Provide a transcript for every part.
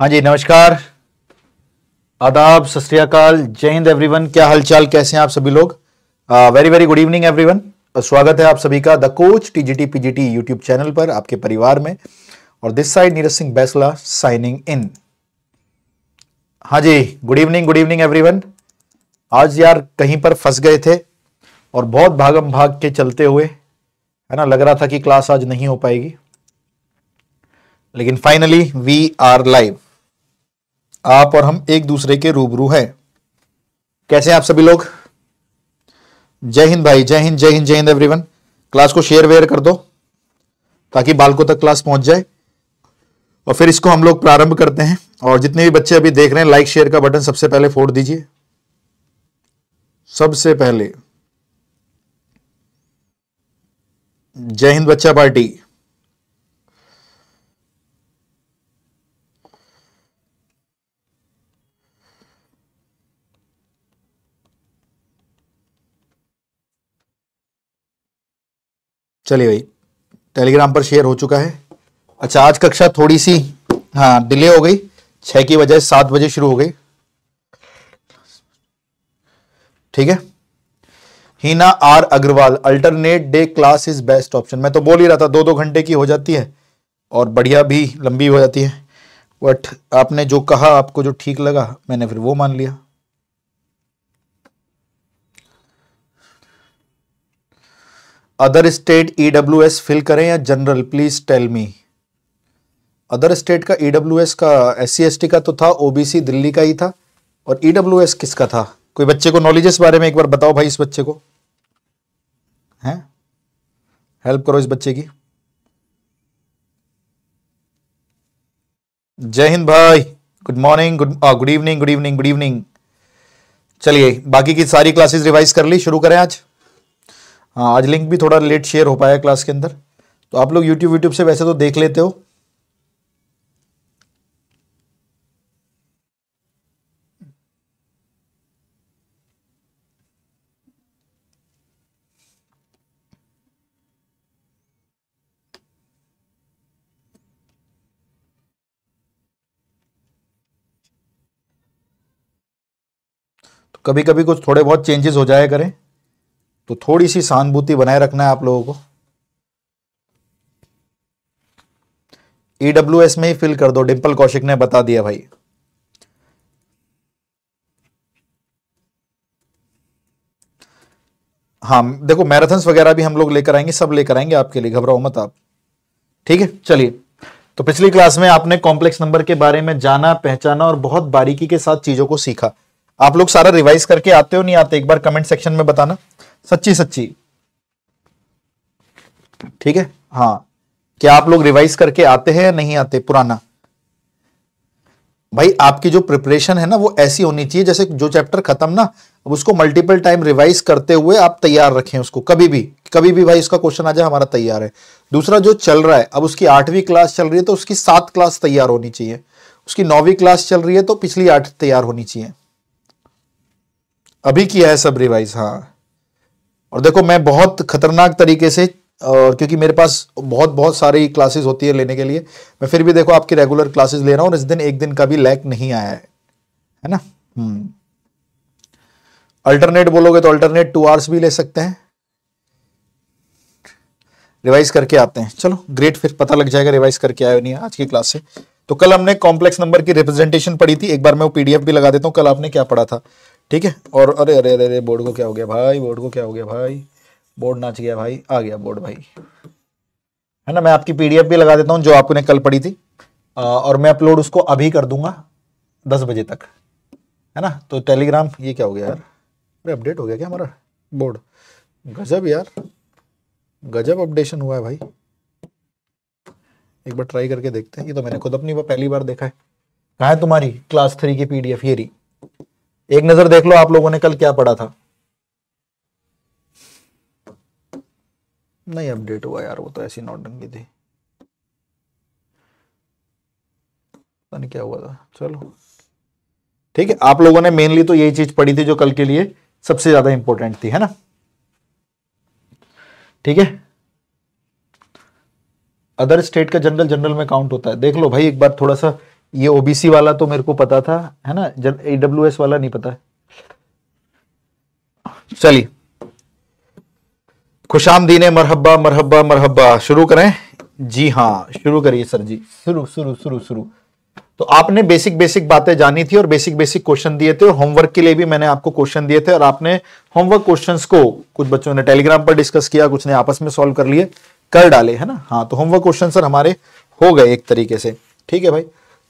हाँ जी नमस्कार आदाब सत जय हिंद एवरीवन क्या हालचाल कैसे हैं आप सभी लोग very very good evening everyone स्वागत है आप सभी का the coach TGT PGT YouTube channel पर आपके परिवार में और this side Neeraj Singh Baisla signing in हाँ जी good evening good evening everyone आज यार कहीं पर फंस गए थे और बहुत भागम भाग के चलते हुए है ना लग रहा था कि क्लास आज नहीं हो पाएगी लेकिन फाइनली वी आर लाइव आप और हम एक दूसरे के रूबरू हैं कैसे हैं आप सभी लोग जय हिंद भाई जय हिंद जय हिंद जय हिंद एवरीवन क्लास को शेयर वेयर कर दो ताकि बालकों तक क्लास पहुंच जाए और फिर इसको हम लोग प्रारंभ करते हैं और जितने भी बच्चे अभी देख रहे हैं लाइक शेयर का बटन सबसे पहले फोड़ दीजिए सबसे पहले जय हिंद बच्चा पार्टी चलिए भाई टेलीग्राम पर शेयर हो चुका है अच्छा आज कक्षा थोड़ी सी हाँ डिले हो गई छः की बजाय सात बजे शुरू हो गई ठीक है Heena R Agrawal alternate day class is best option मैं तो बोल ही रहा था दो दो घंटे की हो जाती है और बढ़िया भी लंबी हो जाती है बट आपने जो कहा आपको जो ठीक लगा मैंने फिर वो मान लिया अदर स्टेट एस फिल करें या general please tell me other state का एस e का एस टी का तो था ओबीसी दिल्ली का ही था और एस e किसका था कोई बच्चे को नॉलेज इस बारे में एक बार बताओ भाई इस बच्चे को हैं हेल्प करो इस बच्चे की जय हिंद भाई good morning good good evening good evening good evening चलिए बाकी की सारी क्लासेस रिवाइज कर ली शुरू करें आज हाँ आज लिंक भी थोड़ा लेट शेयर हो पाया क्लास के अंदर तो आप लोग यूट्यूब यूट्यूब से वैसे तो देख लेते हो तो कभी कभी कुछ थोड़े बहुत चेंजेस हो जाया करें तो थोड़ी सी सहानुभूति बनाए रखना है आप लोगों को ईडब्ल्यू e में ही फिल कर दो डिम्पल कौशिक ने बता दिया भाई हाँ देखो मैराथन्स वगैरह भी हम लोग लेकर आएंगे सब लेकर आएंगे आपके लिए घबराओ मत आप ठीक है चलिए तो पिछली क्लास में आपने कॉम्प्लेक्स नंबर के बारे में जाना पहचाना और बहुत बारीकी के साथ चीजों को सीखा आप लोग सारा रिवाइज करके आते हो नहीं आते एक बार कमेंट सेक्शन में बताना सच्ची सच्ची ठीक है हाँ क्या आप लोग रिवाइज करके आते हैं या नहीं आते पुराना भाई आपकी जो प्रिपरेशन है ना वो ऐसी होनी चाहिए जैसे जो चैप्टर खत्म ना अब उसको मल्टीपल टाइम रिवाइज करते हुए आप तैयार रखें उसको कभी भी कभी भी भाई इसका क्वेश्चन आ जाए हमारा तैयार है दूसरा जो चल रहा है अब उसकी आठवीं क्लास चल रही है तो उसकी सात क्लास तैयार होनी चाहिए उसकी नौवीं क्लास चल रही है तो पिछली आठ तैयार होनी चाहिए अभी किया है सब रिवाइज हाँ और देखो मैं बहुत खतरनाक तरीके से और क्योंकि मेरे पास बहुत बहुत सारी क्लासेस होती है लेने के लिए मैं फिर भी देखो आपकी रेगुलर क्लासेस ले रहा हूं और इस दिन एक दिन का भी लैक नहीं आया है है ना अल्टरनेट हम्म। बोलोगे तो अल्टरनेट टू आवर्स भी ले सकते हैं रिवाइज करके आते हैं चलो ग्रेट फिर पता लग जाएगा रिवाइज करके आया नहीं आज की क्लास से तो कल हमने कॉम्प्लेक्स नंबर की रिप्रेजेंटेशन पढ़ी थी एक बार मैं वो पीडीएफ भी लगा देता हूँ कल आपने क्या पढ़ा था ठीक है और अरे अरे अरे अरे बोर्ड को क्या हो गया भाई बोर्ड को क्या हो गया भाई बोर्ड नाच गया भाई आ गया बोर्ड भाई है ना मैं आपकी पीडीएफ भी लगा देता हूँ जो आपने कल पढ़ी थी आ, और मैं अपलोड उसको अभी कर दूंगा दस बजे तक है ना तो टेलीग्राम ये क्या हो गया यार अरे अपडेट हो गया क्या हमारा बोर्ड गजब यार गजब अपडेशन हुआ है भाई एक बार ट्राई करके देखते हैं ये तो मैंने खुद अपनी पहली बार देखा है कहा है तुम्हारी क्लास थ्री की पीडीएफ ये रही एक नजर देख लो आप लोगों ने कल क्या पढ़ा था नहीं अपडेट हुआ यार वो तो ऐसी नोट डन थी पता नहीं क्या हुआ था चलो ठीक है आप लोगों ने मेनली तो यही चीज पढ़ी थी जो कल के लिए सबसे ज्यादा इंपॉर्टेंट थी है ना ठीक है अदर स्टेट का जनरल जनरल में काउंट होता है देख लो भाई एक बार थोड़ा सा ये ओबीसी वाला तो मेरे को पता था है ना जब ए वाला नहीं पता चलिए खुशामदीने मरहबा मरहबा मरहबा शुरू करें जी हाँ शुरू करिए सर जी शुरू शुरू शुरू शुरू तो आपने बेसिक बेसिक बातें जानी थी और बेसिक बेसिक क्वेश्चन दिए थे और होमवर्क के लिए भी मैंने आपको क्वेश्चन दिए थे और आपने होमवर्क क्वेश्चंस को कुछ बच्चों ने टेलीग्राम पर डिस्कस किया कुछ ने आपस में सॉल्व कर लिए कर डाले है ना हाँ तो होमवर्क क्वेश्चन सर हमारे हो गए एक तरीके से ठीक है भाई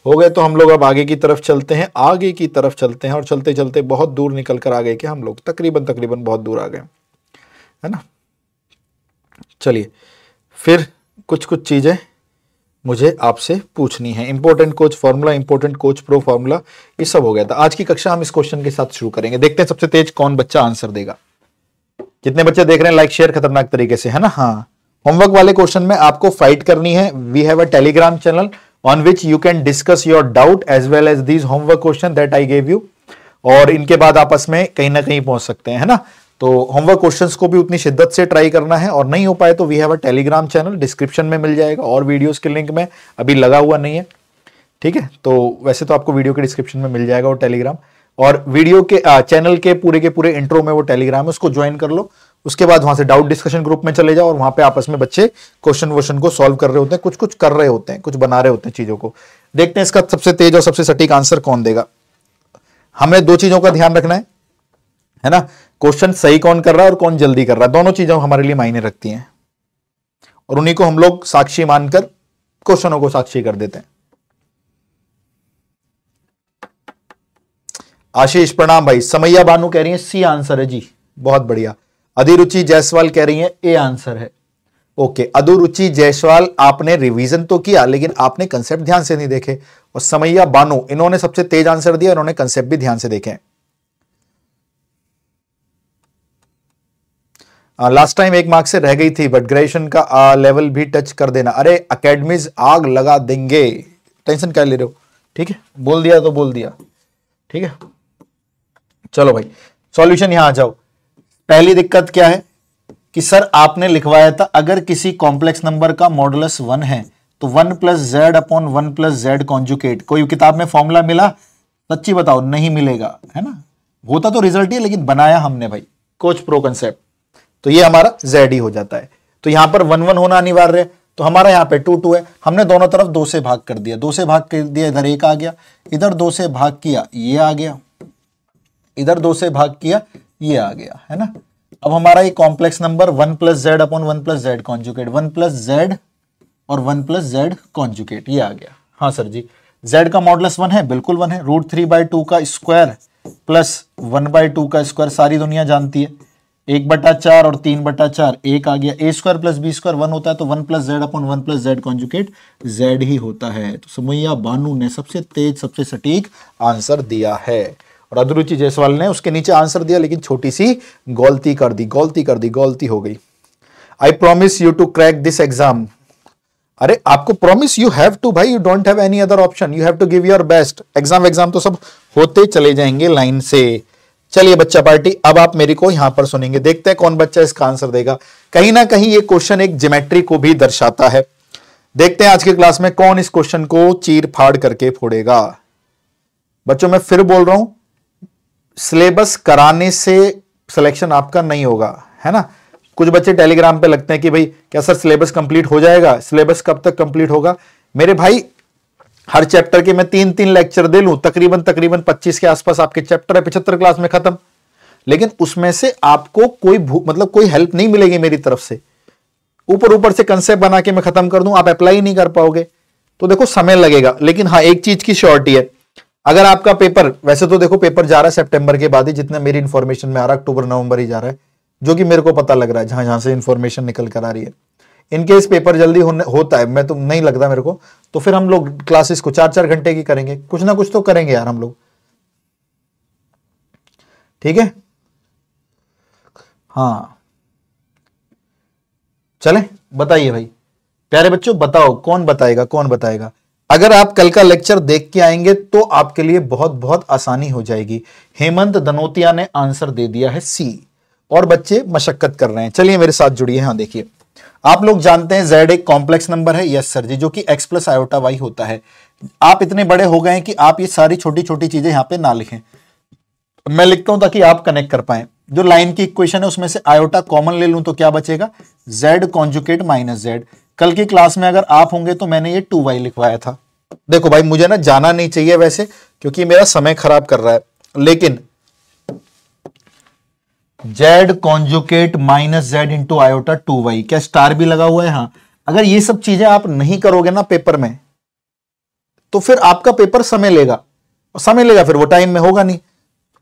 हो गए तो हम लोग अब आगे की तरफ चलते हैं आगे की तरफ चलते हैं और चलते चलते बहुत दूर निकल कर आ गए कि हम लोग तकरीबन तकरीबन बहुत दूर आ गए है ना चलिए फिर कुछ कुछ चीज़ें मुझे आपसे पूछनी है important coach formula important coach pro formula ये सब हो गया था आज की कक्षा हम इस क्वेश्चन के साथ शुरू करेंगे देखते हैं सबसे तेज कौन बच्चा आंसर देगा जितने बच्चे देख रहे हैं लाइक शेयर खतरनाक तरीके से है ना हाँ होमवर्क वाले क्वेश्चन में आपको फाइट करनी है we have a Telegram channel on which you can discuss your doubt as well as these homework question that I gave you और इनके बाद आपस में कहीं ना कहीं पहुंच सकते हैं है ना तो होमवर्क क्वेश्चन को भी उतनी शिद्दत से ट्राई करना है और नहीं हो पाए तो we have a Telegram channel description में मिल जाएगा और वीडियोज के लिंक में अभी लगा हुआ नहीं है ठीक है तो वैसे तो आपको वीडियो के डिस्क्रिप्शन में मिल जाएगा वो टेलीग्राम और वीडियो के चैनल के पूरे के पूरे इंट्रो में वो टेलीग्राम है उसको ज्वाइन कर लो उसके बाद वहां से डाउट डिस्कशन ग्रुप में चले जाओ और वहां पे आपस में बच्चे क्वेश्चन वोशन को सॉल्व कर रहे होते हैं कुछ कुछ कर रहे होते हैं कुछ बना रहे होते हैं चीजों को देखते हैं इसका सबसे तेज और सबसे सटीक आंसर कौन देगा हमें दो चीजों का ध्यान रखना है है ना क्वेश्चन सही कौन कर रहा है और कौन जल्दी कर रहा है दोनों चीजें हमारे लिए मायने रखती हैं और उन्हीं को हम लोग साक्षी मानकर क्वेश्चनों को साक्षी कर देते हैं आशीष प्रणाम भाई समैया बानू कह रही है सी आंसर है जी बहुत बढ़िया अधिरुचि जायसवाल कह रही है ए आंसर है ओके अधुरुचि जायसवाल आपने रिवीजन तो किया लेकिन आपने कंसेप्ट ध्यान से नहीं देखे और समैया बानो इन्होंने सबसे तेज आंसर दिया इन्होंने कंसेप्ट भी ध्यान से देखे लास्ट टाइम एक मार्क्स से रह गई थी बट ग्रेजुएशन का आ, लेवल भी टच कर देना अरे अकेडमीज आग लगा देंगे टेंशन क्या ले रहे हो ठीक है बोल दिया तो बोल दिया ठीक है चलो भाई सॉल्यूशन यहां आ जाओ पहली दिक्कत क्या है कि सर आपने लिखवाया था अगर किसी कॉम्प्लेक्स नंबर का मॉडुलस वन है तो one plus z upon one plus z conjugate कोई किताब में फॉर्मूला मिला सच्ची बताओ नहीं मिलेगा है ना होता तो रिजल्ट ही लेकिन बनाया हमने भाई कोच प्रो कंसेप्ट तो ये हमारा जेड ही हो जाता है तो यहां पर वन वन होना अनिवार्य है तो हमारा यहां पे टू टू है हमने दोनों तरफ दो से भाग कर दिया दो से भाग कर दिया इधर एक आ गया इधर दो से भाग किया ये आ गया इधर दो से भाग किया ये आ गया है ना अब हमारा ये complex number one plus z upon one plus z conjugate one plus z और वन प्लस जेड कॉन्जुकेट ये आ गया हाँ सर जी जेड का मॉडलस वन है बिल्कुल वन है रूट थ्री बाय टू का square plus one by two का स्क्वायर सारी दुनिया जानती है एक बटा चार और तीन बटा चार एक आ गया a square plus B square one होता है तो one plus z upon one plus z conjugate z ही होता है तो सुमैया बानू ने सबसे तेज सबसे सटीक आंसर दिया है और जयसवाल ने उसके नीचे आंसर दिया लेकिन छोटी सी गलती कर दी गलती कर दी गलती हो गई I promise you to crack this exam अरे आपको प्रॉमिस यू हैव टू भाई you don't have any other option you have to give your best exam exam तो सब होते चले जाएंगे लाइन से चलिए बच्चा पार्टी अब आप मेरे को यहां पर सुनेंगे देखते हैं कौन बच्चा इसका आंसर देगा कहीं ना कहीं ये क्वेश्चन एक ज्योमेट्री को भी दर्शाता है देखते हैं आज के क्लास में कौन इस क्वेश्चन को चीर फाड़ करके फोड़ेगा बच्चों मैं फिर बोल रहा हूं सिलेबस कराने से सिलेक्शन आपका नहीं होगा है ना कुछ बच्चे टेलीग्राम पे लगते हैं कि भाई क्या सर सिलेबस कंप्लीट हो जाएगा सिलेबस कब तक कंप्लीट होगा मेरे भाई हर चैप्टर के मैं तीन तीन लेक्चर दे लू तकरीबन तकरीबन 25 के आसपास आपके चैप्टर है पिछहत्तर क्लास में खत्म लेकिन उसमें से आपको कोई मतलब कोई हेल्प नहीं मिलेगी मेरी तरफ से ऊपर ऊपर से कंसेप्ट बना के मैं खत्म कर दूं आप अप्लाई नहीं कर पाओगे तो देखो समय लगेगा लेकिन हाँ एक चीज की श्योरिटी है अगर आपका पेपर वैसे तो देखो पेपर जा रहा है सेप्टेम्बर के बाद ही जितना मेरी इन्फॉर्मेशन में आ रहा है अक्टूबर नवंबर ही जा रहा है जो कि मेरे को पता लग रहा है जहां जहां से इन्फॉर्मेशन निकल कर आ रही है इनकेस पेपर जल्दी होता है मैं तो नहीं लगता मेरे को तो फिर हम लोग क्लासेस को चार चार घंटे की करेंगे कुछ ना कुछ तो करेंगे यार हम लोग ठीक है हाँ चले बताइए भाई प्यारे बच्चों बताओ कौन बताएगा कौन बताएगा अगर आप कल का लेक्चर देख के आएंगे तो आपके लिए बहुत बहुत आसानी हो जाएगी हेमंत दनोतिया ने आंसर दे दिया है सी और बच्चे मशक्कत कर रहे हैं चलिए मेरे साथ जुड़िए हाँ देखिए आप लोग जानते हैं जेड एक कॉम्प्लेक्स नंबर है यस सर जी जो कि एक्स प्लस आयोटा वाई होता है आप इतने बड़े हो गए हैं कि आप ये सारी छोटी छोटी चीजें यहां पे ना लिखें मैं लिखता हूं ताकि आप कनेक्ट कर पाए जो लाइन की इक्वेशन है उसमें से आयोटा कॉमन ले लूं तो क्या बचेगा जेड कॉन्जुकेट माइनस जेड कल की क्लास में अगर आप होंगे तो मैंने ये टू वाई लिखवाया था देखो भाई मुझे ना जाना नहीं चाहिए वैसे क्योंकि मेरा समय खराब कर रहा है लेकिन z conjugate minus z into iota two y क्या स्टार भी लगा हुआ है हाँ अगर ये सब चीजें आप नहीं करोगे ना पेपर में तो फिर आपका पेपर समय लेगा और समय लेगा फिर वो टाइम में होगा नहीं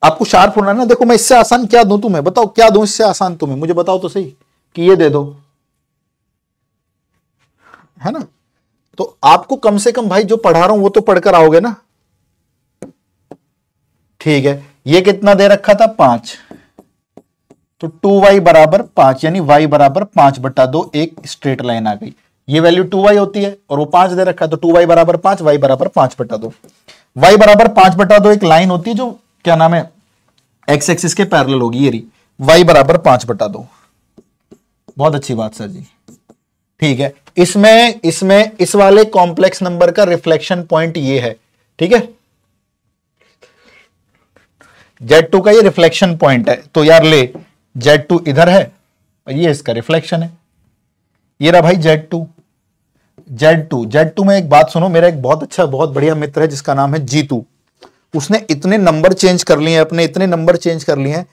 आपको शार्प होना ना देखो मैं इससे आसान क्या दूं तुम्हें बताओ क्या दूं इससे आसान तुम्हें मुझे बताओ तो सही कि ये दे दो है ना तो आपको कम से कम भाई जो पढ़ा रहा हूं वो तो पढ़कर आओगे ना ठीक है ये कितना दे रखा था पांच तो टू वाई बराबर पांच यानी वाई बराबर पांच बटा दो एक स्ट्रेट लाइन आ गई ये वैल्यू टू वाई होती है और वो पांच दे रखा है तो टू वाई बराबर पांच वाई बराबर पांच बटा दो वाई बराबर पांच बटा दो एक लाइन होती है जो क्या नाम है एक्स एक्सिस के पैरल होगी ये रही वाई बराबर पांच बटा दो बहुत अच्छी बात सर जी ठीक है इसमें इसमें इस वाले कॉम्प्लेक्स नंबर का रिफ्लेक्शन पॉइंट ये है ठीक है Z2 टू का ये रिफ्लेक्शन पॉइंट है तो यार ले Z2 टू इधर है और ये इसका रिफ्लेक्शन है ये रहा भाई Z2 Z2 Z2 में एक बात सुनो मेरा एक बहुत अच्छा बहुत बढ़िया मित्र है जिसका नाम है जीतू उसने इतने नंबर चेंज कर लिए हैं अपने इतने नंबर चेंज कर लिए हैं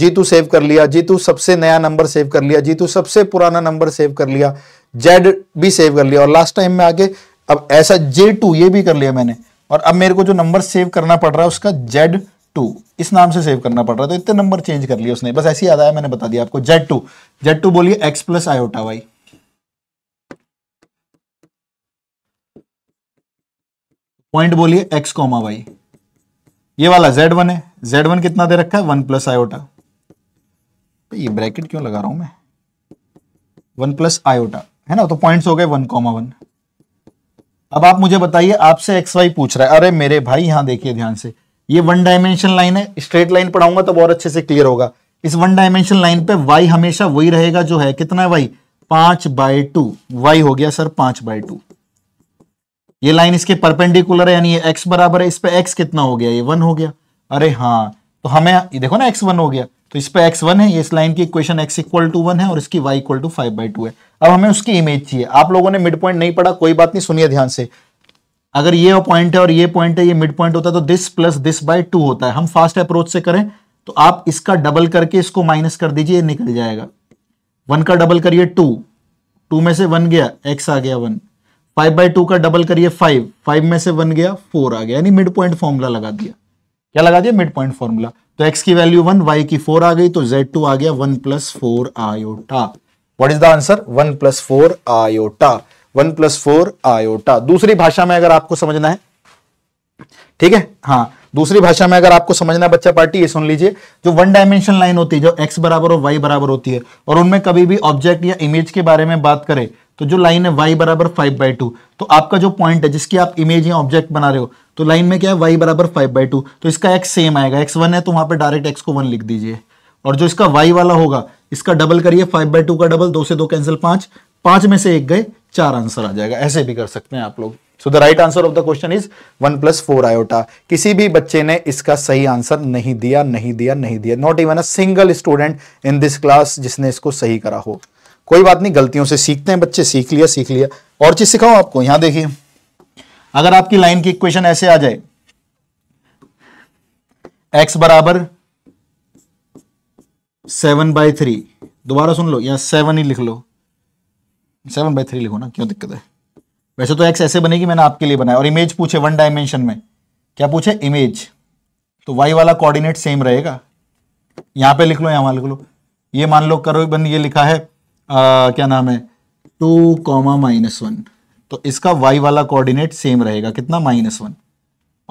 जीतू सेव कर लिया जीतू सबसे नया नंबर सेव कर लिया जीतू सबसे पुराना नंबर सेव कर लिया जेड भी सेव कर लिया और लास्ट टाइम में आगे अब ऐसा जे टू ये भी कर लिया मैंने और अब मेरे को जो नंबर सेव करना पड़ रहा है उसका जेड टू इस नाम से सेव करना पड़ रहा तो इतने नंबर चेंज कर लिया उसने बस ऐसे याद आया मैंने बता दिया आपको जेड टू जेड टू बोलिए x plus iota y point बोलिए एक्स कॉमा वाई ये वाला जेड वन है जेड वन कितना दे रखा है वन प्लस आयोटा ये ब्रैकेट क्यों लगा रहा हूं मैं वन प्लस आयोटा है ना तो पॉइंट्स हो गए वन कॉमा वन अब आप मुझे बताइए आपसे एक्स वाई पूछ रहा है अरे मेरे भाई यहां देखिए ध्यान से ये वन डायमेंशन लाइन है स्ट्रेट लाइन पढ़ाऊंगा तो बहुत अच्छे से क्लियर होगा इस वन डायमेंशन लाइन पे वाई हमेशा वही रहेगा जो है कितना है वाई पांच बाय टू वाई हो गया सर पांच बाय टू ये लाइन इसके परपेंडिकुलर है यानी ये एक्स बराबर है इस पे एक्स कितना हो गया ये वन हो गया अरे हाँ तो हमें देखो ना एक्स वन हो गया तो इस पर एक्स वन है ये इस लाइन की equation x equal to one है और इसकी y equal to five by two है अब हमें उसकी इमेज चाहिए आप लोगों ने मिड पॉइंट नहीं पढ़ा कोई बात नहीं सुनिए ध्यान से अगर ये पॉइंट है और ये पॉइंट है ये मिड पॉइंट होता है तो this plus this by two होता है हम फास्ट अप्रोच से करें तो आप इसका डबल करके इसको माइनस कर दीजिए निकल जाएगा वन का डबल करिए टू टू में से वन गया एक्स आ गया वन फाइव बाई टू का डबल करिए फाइव फाइव में से वन गया फोर आ गया यानी मिड पॉइंट फॉर्मूला लगा दिया क्या लगा दिया मिड पॉइंट फॉर्मूला तो एक्स की वैल्यू वन वाई की फोर आ गई तो जेड टू आ गया one plus four iota what is the answer one plus four iota one plus four iota दूसरी भाषा में अगर आपको समझना है ठीक है हाँ दूसरी भाषा में अगर आपको समझना है बच्चा पार्टी ये सुन लीजिए जो वन डायमेंशन लाइन होती है जो एक्स बराबर और वाई बराबर होती है और उनमें कभी भी ऑब्जेक्ट या इमेज के बारे में बात करें तो जो लाइन है वाई बराबर फाइव बाई टू तो आपका जो पॉइंट है जिसकी आप इमेज या ऑब्जेक्ट बना रहे हो तो लाइन में क्या है वाई बराबर फाइव बाई टू तो इसका एक्स सेम आएगा एक्स वन है तो वहां पर डायरेक्ट एक्स को वन लिख दीजिए और जो इसका वाई वाला होगा इसका डबल करिए फाइव बाई टू का डबल दो से दो कैंसिल पांच पांच में से एक गए चार आंसर आ जाएगा ऐसे भी कर सकते हैं आप लोग so the right answer of the question is one plus four iota किसी भी बच्चे ने इसका सही आंसर नहीं दिया नहीं दिया नहीं दिया not even a single student in this class जिसने इसको सही करा हो कोई बात नहीं गलतियों से सीखते हैं बच्चे सीख लिया सीख लिया और चीज सिखाओ आपको यहां देखिए अगर आपकी लाइन की इक्वेशन ऐसे आ जाए एक्स बराबर सेवन बाई थ्री दोबारा सुन लो या सेवन ही लिख लो सेवन बाई थ्री लिखो ना क्यों दिक्कत है वैसे तो एक्स ऐसे बनेगी मैंने आपके लिए बनाया और इमेज पूछे वन डायमेंशन में क्या पूछे इमेज तो वाई वाला कोऑर्डिनेट सेम रहेगा यहां पे लिख लो यहां लिख लो ये मान लो करो बंद ये लिखा है आ, क्या नाम है टू कॉमा माइनस वन तो इसका वाई वाला कोऑर्डिनेट सेम रहेगा कितना माइनस वन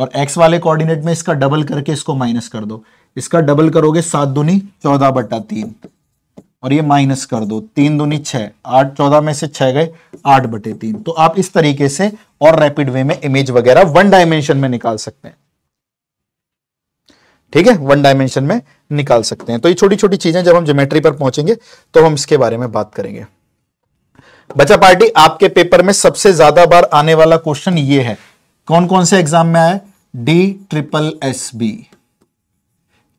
और एक्स वाले कोऑर्डिनेट में इसका डबल करके इसको माइनस कर दो इसका डबल करोगे सात दूनी चौदह बटा तीन और ये माइनस कर दो तीन दूनी छह आठ चौदह में से छह गए आठ बटे तीन तो आप इस तरीके से और रैपिड वे में इमेज वगैरह वन डायमेंशन में निकाल सकते हैं ठीक है वन डायमेंशन में निकाल सकते हैं तो ये छोटी छोटी चीजें जब हम ज्योमेट्री पर पहुंचेंगे तो हम इसके बारे में बात करेंगे बच्चा पार्टी आपके पेपर में सबसे ज्यादा बार आने वाला क्वेश्चन ये है कौन कौन से एग्जाम में आए D triple S B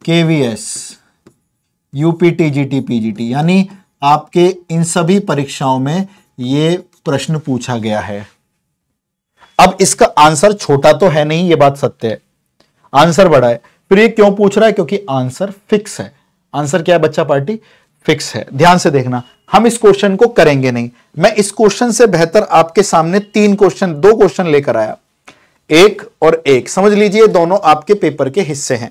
KVS UP T PGT यानी आपके इन सभी परीक्षाओं में ये प्रश्न पूछा गया है अब इसका आंसर छोटा तो है नहीं ये बात सत्य है आंसर बड़ा है फिर ये क्यों पूछ रहा है क्योंकि आंसर फिक्स है आंसर क्या है बच्चा पार्टी फिक्स है ध्यान से देखना हम इस क्वेश्चन को करेंगे नहीं मैं इस क्वेश्चन से बेहतर आपके सामने तीन क्वेश्चन दो क्वेश्चन लेकर आया एक और एक समझ लीजिए दोनों आपके पेपर के हिस्से हैं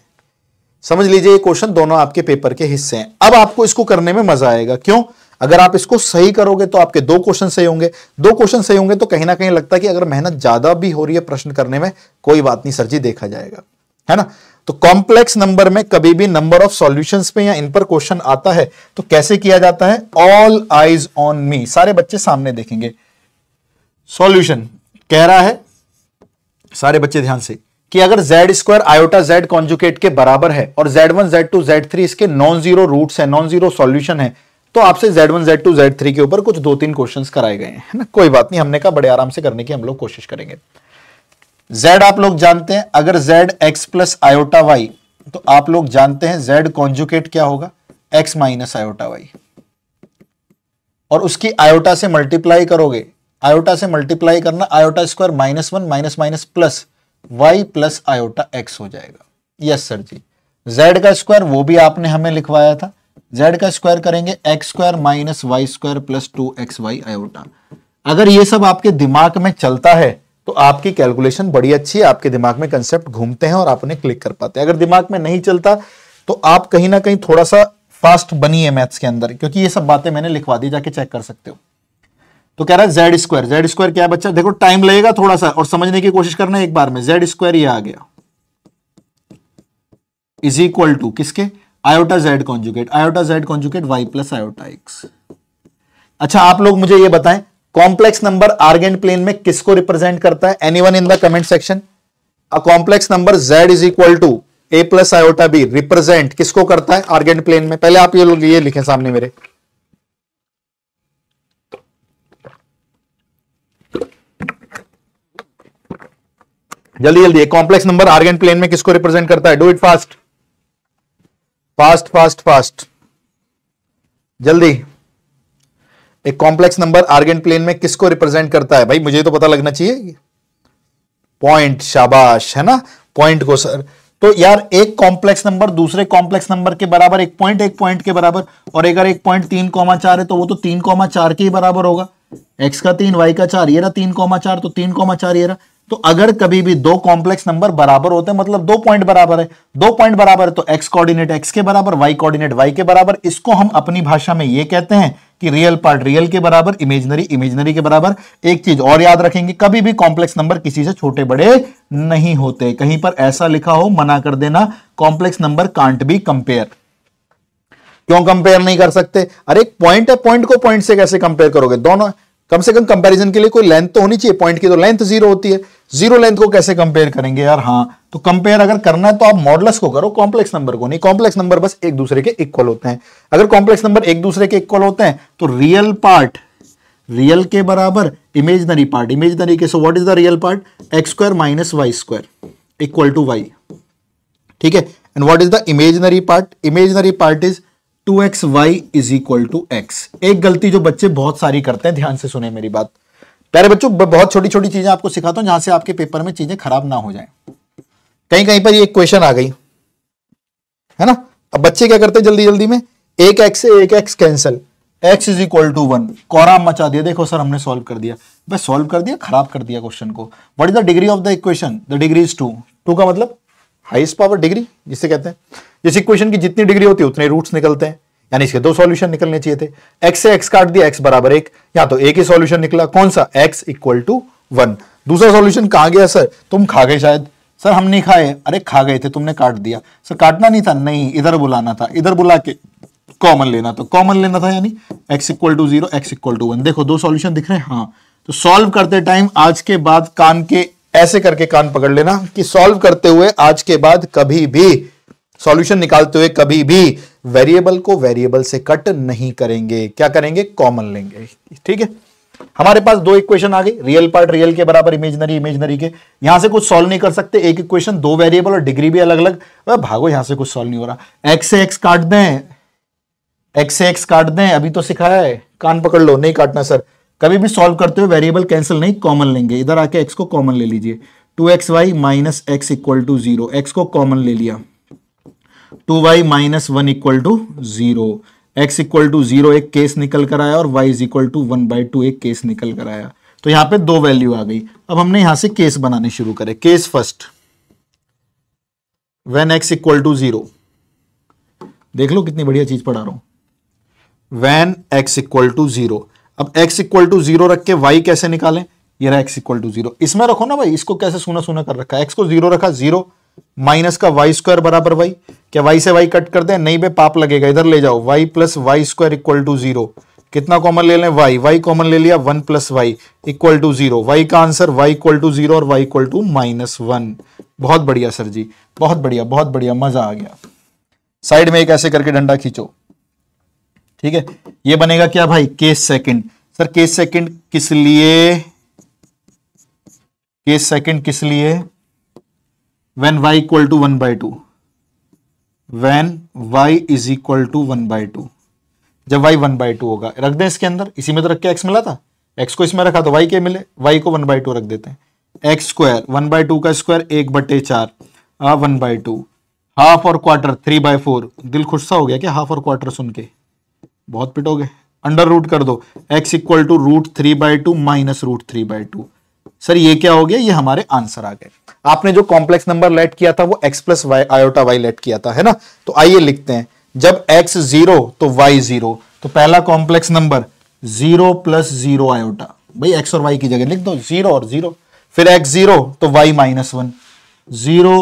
समझ लीजिए ये क्वेश्चन दोनों आपके पेपर के हिस्से हैं अब आपको इसको करने में मजा आएगा क्यों अगर आप इसको सही करोगे तो आपके दो क्वेश्चन सही होंगे दो क्वेश्चन सही होंगे तो कहीं ना कहीं लगता है कि अगर मेहनत ज्यादा भी हो रही है प्रश्न करने में कोई बात नहीं सर जी देखा जाएगा है ना तो कॉम्प्लेक्स नंबर में कभी भी नंबर ऑफ सॉल्यूशंस पे या इन पर क्वेश्चन आता है तो कैसे किया जाता है ऑल आइज ऑन मी सारे बच्चे सामने देखेंगे सॉल्यूशन कह रहा है सारे बच्चे ध्यान से कि अगर z square iota z conjugate के बराबर है और z1, z2, z3 इसके नॉन जीरो रूट है नॉन जीरो सोल्यूशन है तो आपसे z1, z2, z3 के ऊपर कुछ दो तीन क्वेश्चन कराए गए हैं ना कोई बात नहीं हमने कहा बड़े आराम से करने की हम लोग कोशिश करेंगे जेड आप लोग जानते हैं अगर z x plus iota y तो आप लोग जानते हैं जेड कॉन्जुकेट क्या होगा एक्स माइनस आयोटा वाई और उसकी आयोटा से मल्टीप्लाई करोगे आयोटा से मल्टीप्लाई करना iota square minus one minus minus plus y plus iota x हो जाएगा यस सर जी जेड का स्क्वायर वो भी आपने हमें लिखवाया था जेड का स्क्वायर करेंगे x square minus y square plus two x y iota अगर ये सब आपके दिमाग में चलता है तो आपकी कैलकुलेशन बड़ी अच्छी है आपके दिमाग में कंसेप्ट घूमते हैं और आप उन्हें क्लिक कर पाते हैं अगर दिमाग में नहीं चलता तो आप कहीं ना कहीं थोड़ा सा फास्ट बनी है मैथ्स के अंदर क्योंकि ये सब बातें मैंने लिखवा दी जाके चेक कर सकते हो तो कह रहा है जेड स्क्वायर जेड स्क्वायर क्या है बच्चा देखो टाइम लगेगा थोड़ा सा और समझने की कोशिश करना एक बार में जेड स्क्वायर ये आ गया इज इक्वल टू किसके iota z conjugate iota z conjugate y plus iota x अच्छा आप लोग मुझे ये बताएं कॉम्प्लेक्स नंबर आर्गेंट प्लेन में किसको रिप्रेजेंट करता है anyone in the comment section a complex number z is equal to A plus iota b represent किसको करता है आर्गेंट प्लेन में पहले आप ये लोग ये लिखें सामने मेरे जल्दी जल्दी कॉम्प्लेक्स नंबर आर्गेंट प्लेन में किसको रिप्रेजेंट करता है do it fast fast fast fast जल्दी एक कॉम्प्लेक्स नंबर आर्गेंट प्लेन में किसको रिप्रेजेंट करता है भाई मुझे तो पता लगना चाहिए पॉइंट शाबाश है ना पॉइंट को सर तो यार एक कॉम्प्लेक्स नंबर दूसरे कॉम्प्लेक्स नंबर के बराबर एक पॉइंट एक पॉइंट के बराबर और अगर एक पॉइंट तीन कॉमा चार है तो वो तो तीन कॉमा चार के ही बराबर होगा एक्स का तीन वाई का चार ये रहा तीन कॉमा चार तो तीन कॉमा चार ये रहा तो अगर कभी भी दो कॉम्प्लेक्स नंबर बराबर होते हैं मतलब दो पॉइंट बराबर है दो पॉइंट बराबर है तो एक्स कोऑर्डिनेट एक्स के बराबर वाई कोऑर्डिनेट वाई के बराबर इसको हम अपनी भाषा में ये कहते हैं कि रियल पार्ट रियल के बराबर इमेजनरी इमेजनरी के बराबर एक चीज और याद रखेंगे कभी भी कॉम्प्लेक्स नंबर किसी से छोटे बड़े नहीं होते कहीं पर ऐसा लिखा हो मना कर देना complex number can't be compare क्यों कंपेयर नहीं कर सकते अरे एक पॉइंट है पॉइंट को पॉइंट से कैसे कंपेयर करोगे दोनों कम से कम कंपेरिजन के लिए कोई लेंथ तो होनी चाहिए पॉइंट की तो लेंथ जीरो होती है जीरो लेंथ को कैसे कंपेयर करेंगे यार हाँ तो कंपेयर अगर करना है तो आप मॉडल्स को करो कॉम्प्लेक्स नंबर को नहीं कॉम्प्लेक्स नंबर बस एक दूसरे के इक्वल होते हैं अगर कॉम्प्लेक्स नंबर एक दूसरे के इक्वल होते हैं तो रियल पार्ट रियल के बराबर इमेजनरी पार्ट इमेजनरी के so what is the real part x square minus y square equal to y ठीक है and what is the imaginary part imaginary part is two x y is equal to x एक गलती जो बच्चे बहुत सारी करते हैं ध्यान से सुने मेरी बात प्यारे बच्चों बहुत छोटी छोटी चीजें आपको सिखाता हूं जहां से आपके पेपर में चीजें खराब ना हो जाए कहीं कहीं पर ये क्वेश्चन आ गई है ना अब बच्चे क्या करते हैं जल्दी जल्दी में एक एक्स से एक x cancel x is equal to one कोरा मचा दिया देखो सर हमने सॉल्व कर दिया भाई सॉल्व कर दिया खराब कर दिया क्वेश्चन को what is the degree of the equation the degree is two two का मतलब हाइस्ट पावर डिग्री जिसे कहते हैं जिस इक्वेशन की जितनी डिग्री होती है उतने रूट्स निकलते हैं यानी इसके दो सॉल्यूशन निकलने चाहिए थे एक्स से एक्स काट दिया एक्स बराबर एक या तो एक ही सॉल्यूशन निकला कौन सा एक्स इक्वल टू वन दूसरा सॉल्यूशन कहा गया सर तुम खा गए शायद सर हम नहीं खाए अरे खा गए थे तुमने काट दिया सर काटना नहीं था नहीं इधर बुलाना था इधर बुला के कॉमन लेना था कॉमन लेना था यानी x equal to zero x equal to one देखो दो सॉल्यूशन दिख रहे हैं हाँ तो सॉल्व करते टाइम आज के बाद कान के ऐसे करके कान पकड़ लेना कि सॉल्व करते हुए आज के बाद कभी भी सॉल्यूशन निकालते हुए कभी भी वेरिएबल को वेरिएबल से कट नहीं करेंगे क्या करेंगे कॉमन लेंगे ठीक है हमारे पास दो इक्वेशन आ गई रियल पार्ट रियल के बराबर इमेजनरी इमेजनरी के यहां से कुछ सॉल्व नहीं कर सकते एक इक्वेशन दो वेरिएबल और डिग्री भी अलग अलग भागो यहां से कुछ सॉल्व नहीं हो रहा एक्स से एक्स काट दें एक्स से एक्स काट दें अभी तो सिखाया है कान पकड़ लो नहीं काटना सर कभी भी सॉल्व करते हुए वेरिएबल कैंसिल नहीं कॉमन लेंगे इधर आके एक्स को कॉमन ले लीजिए two x y minus x equal to zero x को कॉमन ले लिया two y minus one equal to zero x equal to zero एक केस निकल कर आया और y is equal to one by two एक केस निकल कर आया तो यहां पे दो वैल्यू आ गई अब हमने यहां से केस बनाने शुरू करे case first when x equal to zero देख लो कितनी बढ़िया चीज पढ़ा रहा हूं when x equal to zero अब एक्स इक्वल टू जीरो रख के वाई कैसे निकालें ये रहा एक्स इक्वल टू जीरो इसमें रखो ना भाई इसको कैसे सुना सुना कर रखा है एक्स को जीरो रखा जीरो माइनस का वाई स्क्वायर बराबर वाई क्या वाई से वाई कट कर दें नहीं बे पाप लगेगा इधर ले जाओ y plus y square equal to zero कितना कॉमन ले लें वाई वाई कॉमन ले लिया one plus y equal to zero y का answer y equal to zero और y equal to minus one बहुत बढ़िया सर जी बहुत बढ़िया बहुत बढ़िया मजा आ गया साइड में एक ऐसे करके डंडा खींचो ठीक है ये बनेगा क्या भाई case second sir case second किस लिए केस सेकंड किस लिए when y equal to one by two when y is equal to one by two जब वाई वन बाई टू होगा रख दें इसके अंदर इसी में तो रख के एक्स मिला था एक्स को इसमें रखा तो वाई के मिले वाई को वन बाई टू रख देते हैं x square one by two का स्क्वायर एक बटे चार वन बाई टू हाफ और क्वार्टर थ्री बाई फोर दिल खुश सा हो गया कि हाफ और क्वार्टर सुन के बहुत पिटोगे अंडर रूट कर दो x equal to root three by two minus root three by two sir ये क्या हो गया ये हमारे आंसर आ गए आपने जो कॉम्प्लेक्स नंबर लेट किया था वो x plus y iota y let किया था है ना तो आइए लिखते हैं जब एक्स जीरो तो वाई जीरो तो पहला complex number zero plus zero iota भाई एक्स और वाई की जगह लिख दो जीरो और जीरो फिर एक्स जीरो तो y minus one zero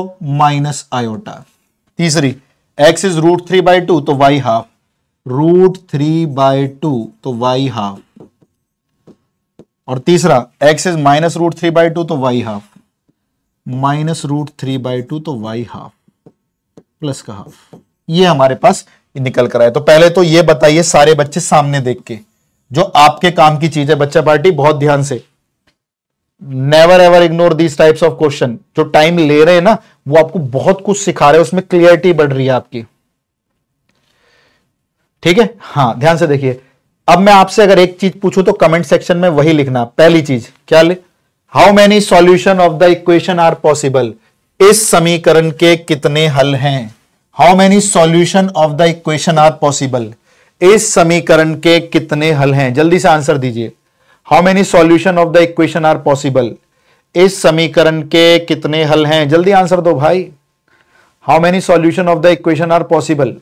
minus iota तीसरी x is root three by two तो y half root three by two तो वाई हाफ और तीसरा x is minus root three by two तो y half minus root three by two तो y half plus का half ये हमारे पास निकल कर आए तो पहले तो ये बताइए सारे बच्चे सामने देख के जो आपके काम की चीज है बच्चा पार्टी बहुत ध्यान से never ever ignore these types of question जो टाइम ले रहे हैं ना वो आपको बहुत कुछ सिखा रहे हैं उसमें क्लियरिटी बढ़ रही है आपकी ठीक है हाँ ध्यान से देखिए अब मैं आपसे अगर एक चीज पूछूं तो कमेंट सेक्शन में वही लिखना पहली चीज क्या ले how many solution of the equation are possible इस समीकरण के कितने हल हैं how many solution of the equation are possible इस समीकरण के कितने हल हैं जल्दी से आंसर दीजिए how many solution of the equation are possible इस समीकरण के कितने हल हैं जल्दी आंसर दो भाई how many solution of the equation are possible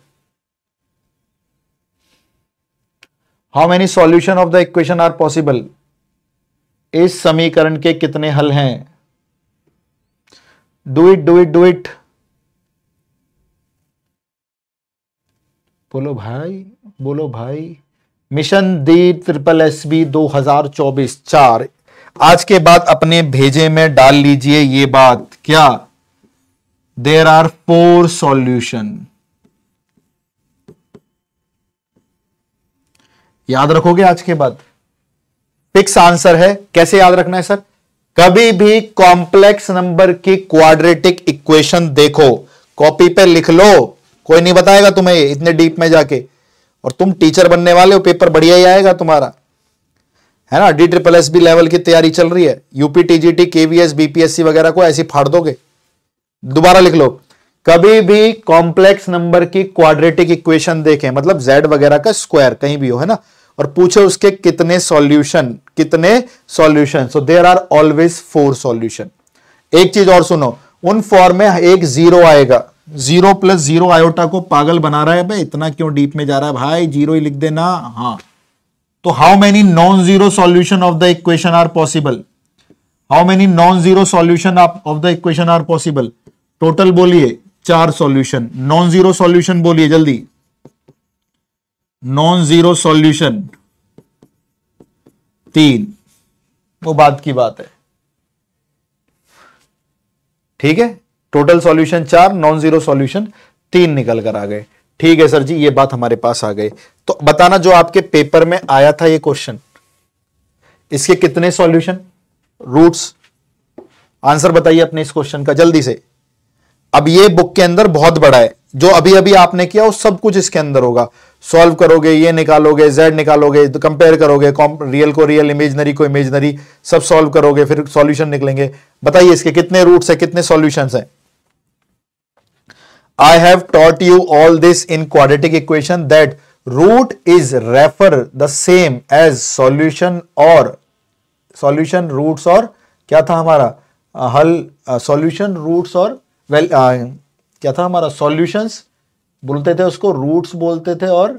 how many solution of the equation are possible इस समीकरण के कितने हल हैं do it do it do it बोलो भाई बोलो भाई mission D triple S B दो हजार चौबीस चार आज के बाद अपने भेजे में डाल लीजिए ये बात क्या देर आर फोर सॉल्यूशन याद रखोगे आज के बाद फिक्स आंसर है कैसे याद रखना है सर कभी भी कॉम्प्लेक्स नंबर की क्वाड्रेटिक इक्वेशन देखो कॉपी पे लिख लो कोई नहीं बताएगा तुम्हें इतने डीप में जाके और तुम टीचर बनने वाले हो पेपर बढ़िया ही आएगा तुम्हारा है ना D triple S B level की तैयारी चल रही है यूपी टीजीटी केवीएस बीपीएससी वगैरह को ऐसी फाड़ दोगे दोबारा लिख लो कभी भी कॉम्प्लेक्स नंबर की क्वाड्रेटिक इक्वेशन देखें मतलब जेड वगैरह का स्क्वायर कहीं भी हो है ना और पूछे उसके कितने सॉल्यूशन कितने solution so there are always four solution एक चीज और सुनो उन फॉर्म में एक जीरो आएगा जीरो प्लस जीरो आयोटा को पागल बना रहा है भाई इतना क्यों डीप में जा रहा है भाई जीरो ही लिख देना हाँ तो how many non zero solution of the equation are possible how many non zero solution of the equation are possible total बोलिए चार सॉल्यूशन नॉन जीरो सॉल्यूशन बोलिए जल्दी नॉन जीरो सॉल्यूशन तीन वो बात की बात है ठीक है टोटल सॉल्यूशन चार नॉन जीरो सॉल्यूशन तीन निकल कर आ गए ठीक है सर जी ये बात हमारे पास आ गई तो बताना जो आपके पेपर में आया था ये क्वेश्चन इसके कितने सॉल्यूशन रूट्स आंसर बताइए अपने इस क्वेश्चन का जल्दी से अब ये बुक के अंदर बहुत बड़ा है जो अभी अभी आपने किया वो सब कुछ इसके अंदर होगा सॉल्व करोगे ये निकालोगे जेड निकालोगे तो कंपेयर करोगे रियल को रियल इमेजनरी को इमेजनरी सब सॉल्व करोगे फिर सॉल्यूशन निकलेंगे बताइए इसके कितने रूट्स है कितने सॉल्यूशंस हैं I have taught you all this in quadratic equation that root is refer the same as solution और सॉल्यूशन रूट्स और क्या था हमारा हल सॉल्यूशन रूट्स और वेल well, uh, क्या था हमारा सॉल्यूशंस बोलते थे उसको रूट्स बोलते थे और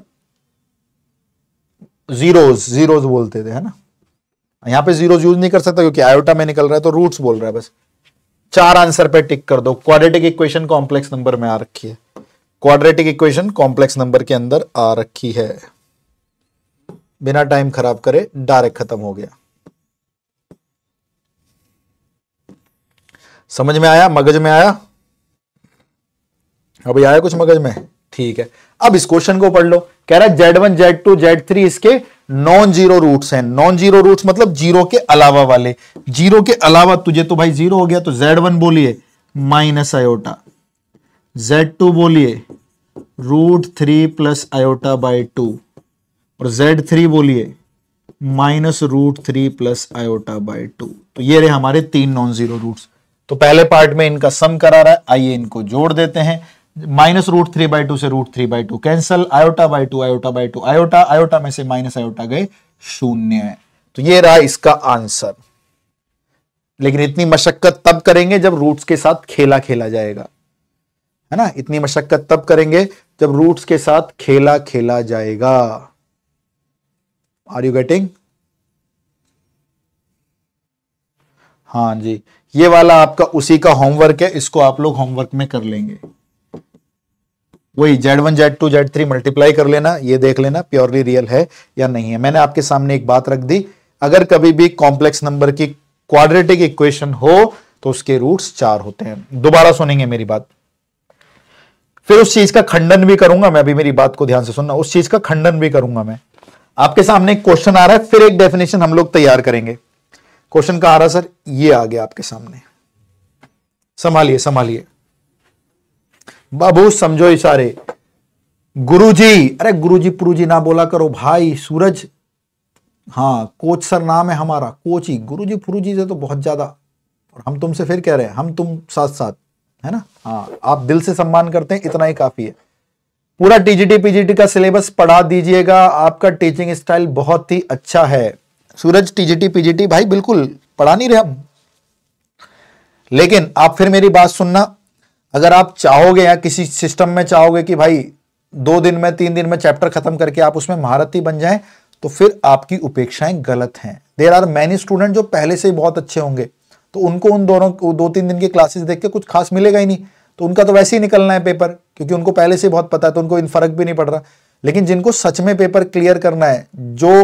जीरोज जीरोज बोलते थे है ना यहां पे जीरोज यूज नहीं कर सकता क्योंकि आयोटा में निकल रहा है तो रूट्स बोल रहा है बस चार आंसर पे टिक कर दो क्वाड्रेटिक इक्वेशन कॉम्प्लेक्स नंबर में आ रखी है क्वाड्रेटिक इक्वेशन कॉम्प्लेक्स नंबर के अंदर आ रखी है बिना टाइम खराब करे डायरेक्ट खत्म हो गया समझ में आया मगज में आया अभी हाँ आया कुछ मगज में ठीक है अब इस क्वेश्चन को पढ़ लो कह रहा है z one z two z three इसके नॉन जीरो रूट्स हैं नॉन जीरो रूट्स मतलब जीरो के अलावा वाले जीरो के अलावा तुझे तो भाई जीरो हो गया तो जेड वन बोलिए माइनस आयोटा जेड टू बोलिए root three plus iota by two और जेड थ्री बोलिए minus root three plus iota by two तो ये रहे हमारे तीन नॉन जीरो रूट्स तो पहले पार्ट में इनका सम करा रहा है आइए इनको जोड़ देते हैं minus root three by two से root three by two cancel iota by two iota by two iota iota में से माइनस आयोटा गए शून्य है तो ये रहा इसका आंसर लेकिन इतनी मशक्कत तब करेंगे जब रूट्स के साथ खेला खेला जाएगा है ना इतनी मशक्कत तब करेंगे जब रूट्स के साथ खेला खेला जाएगा आर यू गेटिंग हाँ जी ये वाला आपका उसी का होमवर्क है इसको आप लोग होमवर्क में कर लेंगे वही z one z two z three multiply कर लेना ये देख लेना प्योरली रियल है या नहीं है मैंने आपके सामने एक बात रख दी अगर कभी भी कॉम्प्लेक्स नंबर की क्वाड्रेटिक इक्वेशन हो तो उसके रूट्स चार होते हैं दोबारा सुनेंगे मेरी बात फिर उस चीज का खंडन भी करूंगा मैं अभी मेरी बात को ध्यान से सुनना उस चीज का खंडन भी करूंगा मैं आपके सामने एक क्वेश्चन आ रहा है फिर एक डेफिनेशन हम लोग तैयार करेंगे क्वेश्चन का आ रहा सर ये आ गया आपके सामने संभालिए संभालिए बाबू समझो इशारे गुरुजी अरे गुरुजी पुरुजी ना बोला करो भाई सूरज हाँ कोच सर नाम है हमारा कोच ही गुरु जी फुरु जी से तो बहुत ज़्यादा और हम तुमसे फिर कह रहे हैं हम तुम साथ साथ है ना हाँ आप दिल से सम्मान करते हैं इतना ही काफ़ी है पूरा टीजीटी पीजीटी का सिलेबस पढ़ा दीजिएगा आपका टीचिंग स्टाइल बहुत ही अच्छा है सूरज टीजीटी पीजीटी भाई बिल्कुल पढ़ा नहीं रहे हम लेकिन आप फिर मेरी बात सुनना अगर आप चाहोगे या किसी सिस्टम में चाहोगे कि भाई दो दिन में तीन दिन में चैप्टर खत्म करके आप उसमें महारथी बन जाएं तो फिर आपकी उपेक्षाएं गलत हैं देर आर मैनी स्टूडेंट जो पहले से ही बहुत अच्छे होंगे तो उनको उन दोनों दो तीन दिन की क्लासेस देख के कुछ खास मिलेगा ही नहीं तो उनका तो वैसे ही निकलना है पेपर क्योंकि उनको पहले से बहुत पता है तो उनको इन फर्क भी नहीं पड़ रहा लेकिन जिनको सच में पेपर क्लियर करना है जो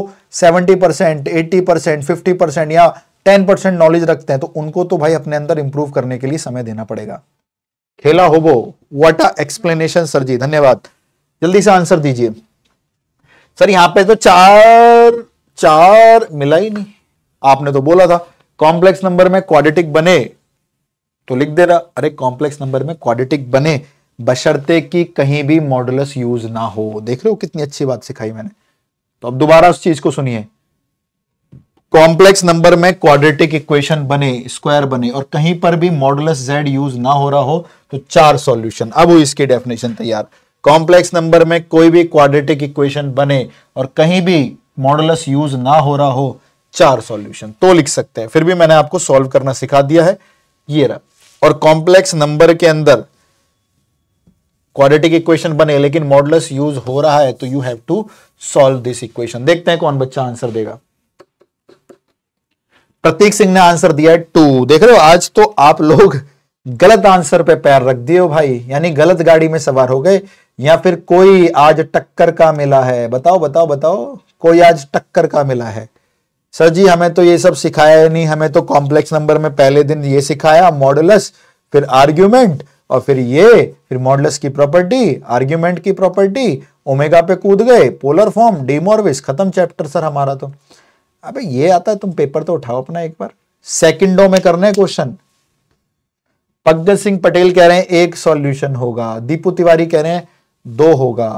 seventy percent eighty percent fifty percent या टेन परसेंट नॉलेज रखते हैं तो उनको तो भाई अपने अंदर इंप्रूव करने के लिए समय देना पड़ेगा खेला होबो व्हाट अ एक्सप्लेनेशन सर जी धन्यवाद जल्दी से आंसर दीजिए सर यहां पे तो चार चार मिला ही नहीं आपने तो बोला था कॉम्प्लेक्स नंबर में क्वाड्रेटिक बने तो लिख दे रहा अरे कॉम्प्लेक्स नंबर में क्वाड्रेटिक बने बशर्ते कि कहीं भी मॉडुलस यूज ना हो देख रहे हो कितनी अच्छी बात सिखाई मैंने तो अब दोबारा उस चीज को सुनिए कॉम्प्लेक्स नंबर में क्वाड्रेटिक इक्वेशन बने स्क्वायर बने और कहीं पर भी मॉडुलस जेड यूज ना हो रहा हो तो चार सॉल्यूशन अब वो इसकी डेफिनेशन तैयार कॉम्प्लेक्स नंबर में कोई भी क्वाड्रेटिक इक्वेशन बने और कहीं भी मॉडुलस यूज ना हो रहा हो चार सॉल्यूशन तो लिख सकते हैं फिर भी मैंने आपको सॉल्व करना सिखा दिया है ये रहा और कॉम्प्लेक्स नंबर के अंदर क्वाड्रेटिक इक्वेशन बने लेकिन मॉडुलस यूज हो रहा है तो you have to solve this equation देखते हैं कौन बच्चा आंसर देगा प्रतीक सिंह ने आंसर दिया है टू देख रहे हो आज तो आप लोग गलत आंसर पे पैर रख दिए हो भाई यानी गलत गाड़ी में सवार हो गए या फिर कोई आज टक्कर का मिला है बताओ बताओ बताओ कोई आज टक्कर का मिला है सर जी हमें तो ये सब सिखाया नहीं हमें तो कॉम्प्लेक्स नंबर में पहले दिन ये सिखाया मॉडलस फिर आर्ग्यूमेंट और फिर ये फिर मॉडलस की प्रॉपर्टी आर्ग्यूमेंट की प्रॉपर्टी ओमेगा पे कूद गए पोलर फॉर्म डीमोरविस खत्म चैप्टर सर हमारा तो अबे ये आता है तुम पेपर तो उठाओ अपना एक बार सेकंडों में करना है क्वेश्चन भगत सिंह पटेल कह रहे हैं एक सॉल्यूशन होगा दीपू तिवारी कह रहे हैं दो होगा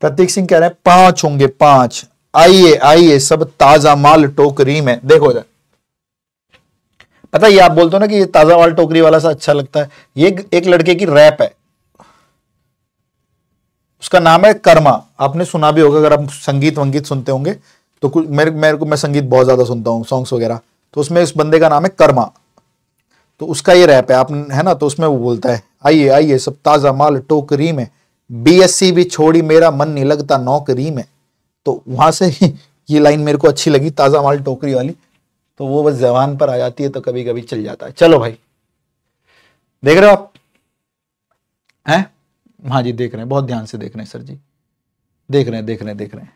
प्रतीक सिंह कह रहे हैं पांच होंगे पांच आइए आइए सब ताजा माल टोकरी में देखो जा पता ये आप बोलते हो ना कि ये ताजा माल टोकरी वाला सा अच्छा लगता है ये एक लड़के की रैप है उसका नाम है कर्मा आपने सुना भी होगा अगर आप संगीत वंगीत सुनते होंगे तो कुछ मेरे मेरे को मैं संगीत बहुत ज़्यादा सुनता हूँ सॉन्ग्स वगैरह तो उसमें उस बंदे का नाम है कर्मा तो उसका ये रैप है आप है ना तो उसमें वो बोलता है आइए आइए सब ताज़ा माल टोकरी में बीएससी भी छोड़ी मेरा मन नहीं लगता नौकरी में तो वहां से ये लाइन मेरे को अच्छी लगी ताज़ा माल टोकरी वाली तो वो बस जबान पर आ जाती है तो कभी कभी चल जाता है चलो भाई देख रहे हो आप हैं हाँ जी देख रहे हैं बहुत ध्यान से देख रहे हैं सर जी देख रहे हैं देख रहे हैं देख रहे हैं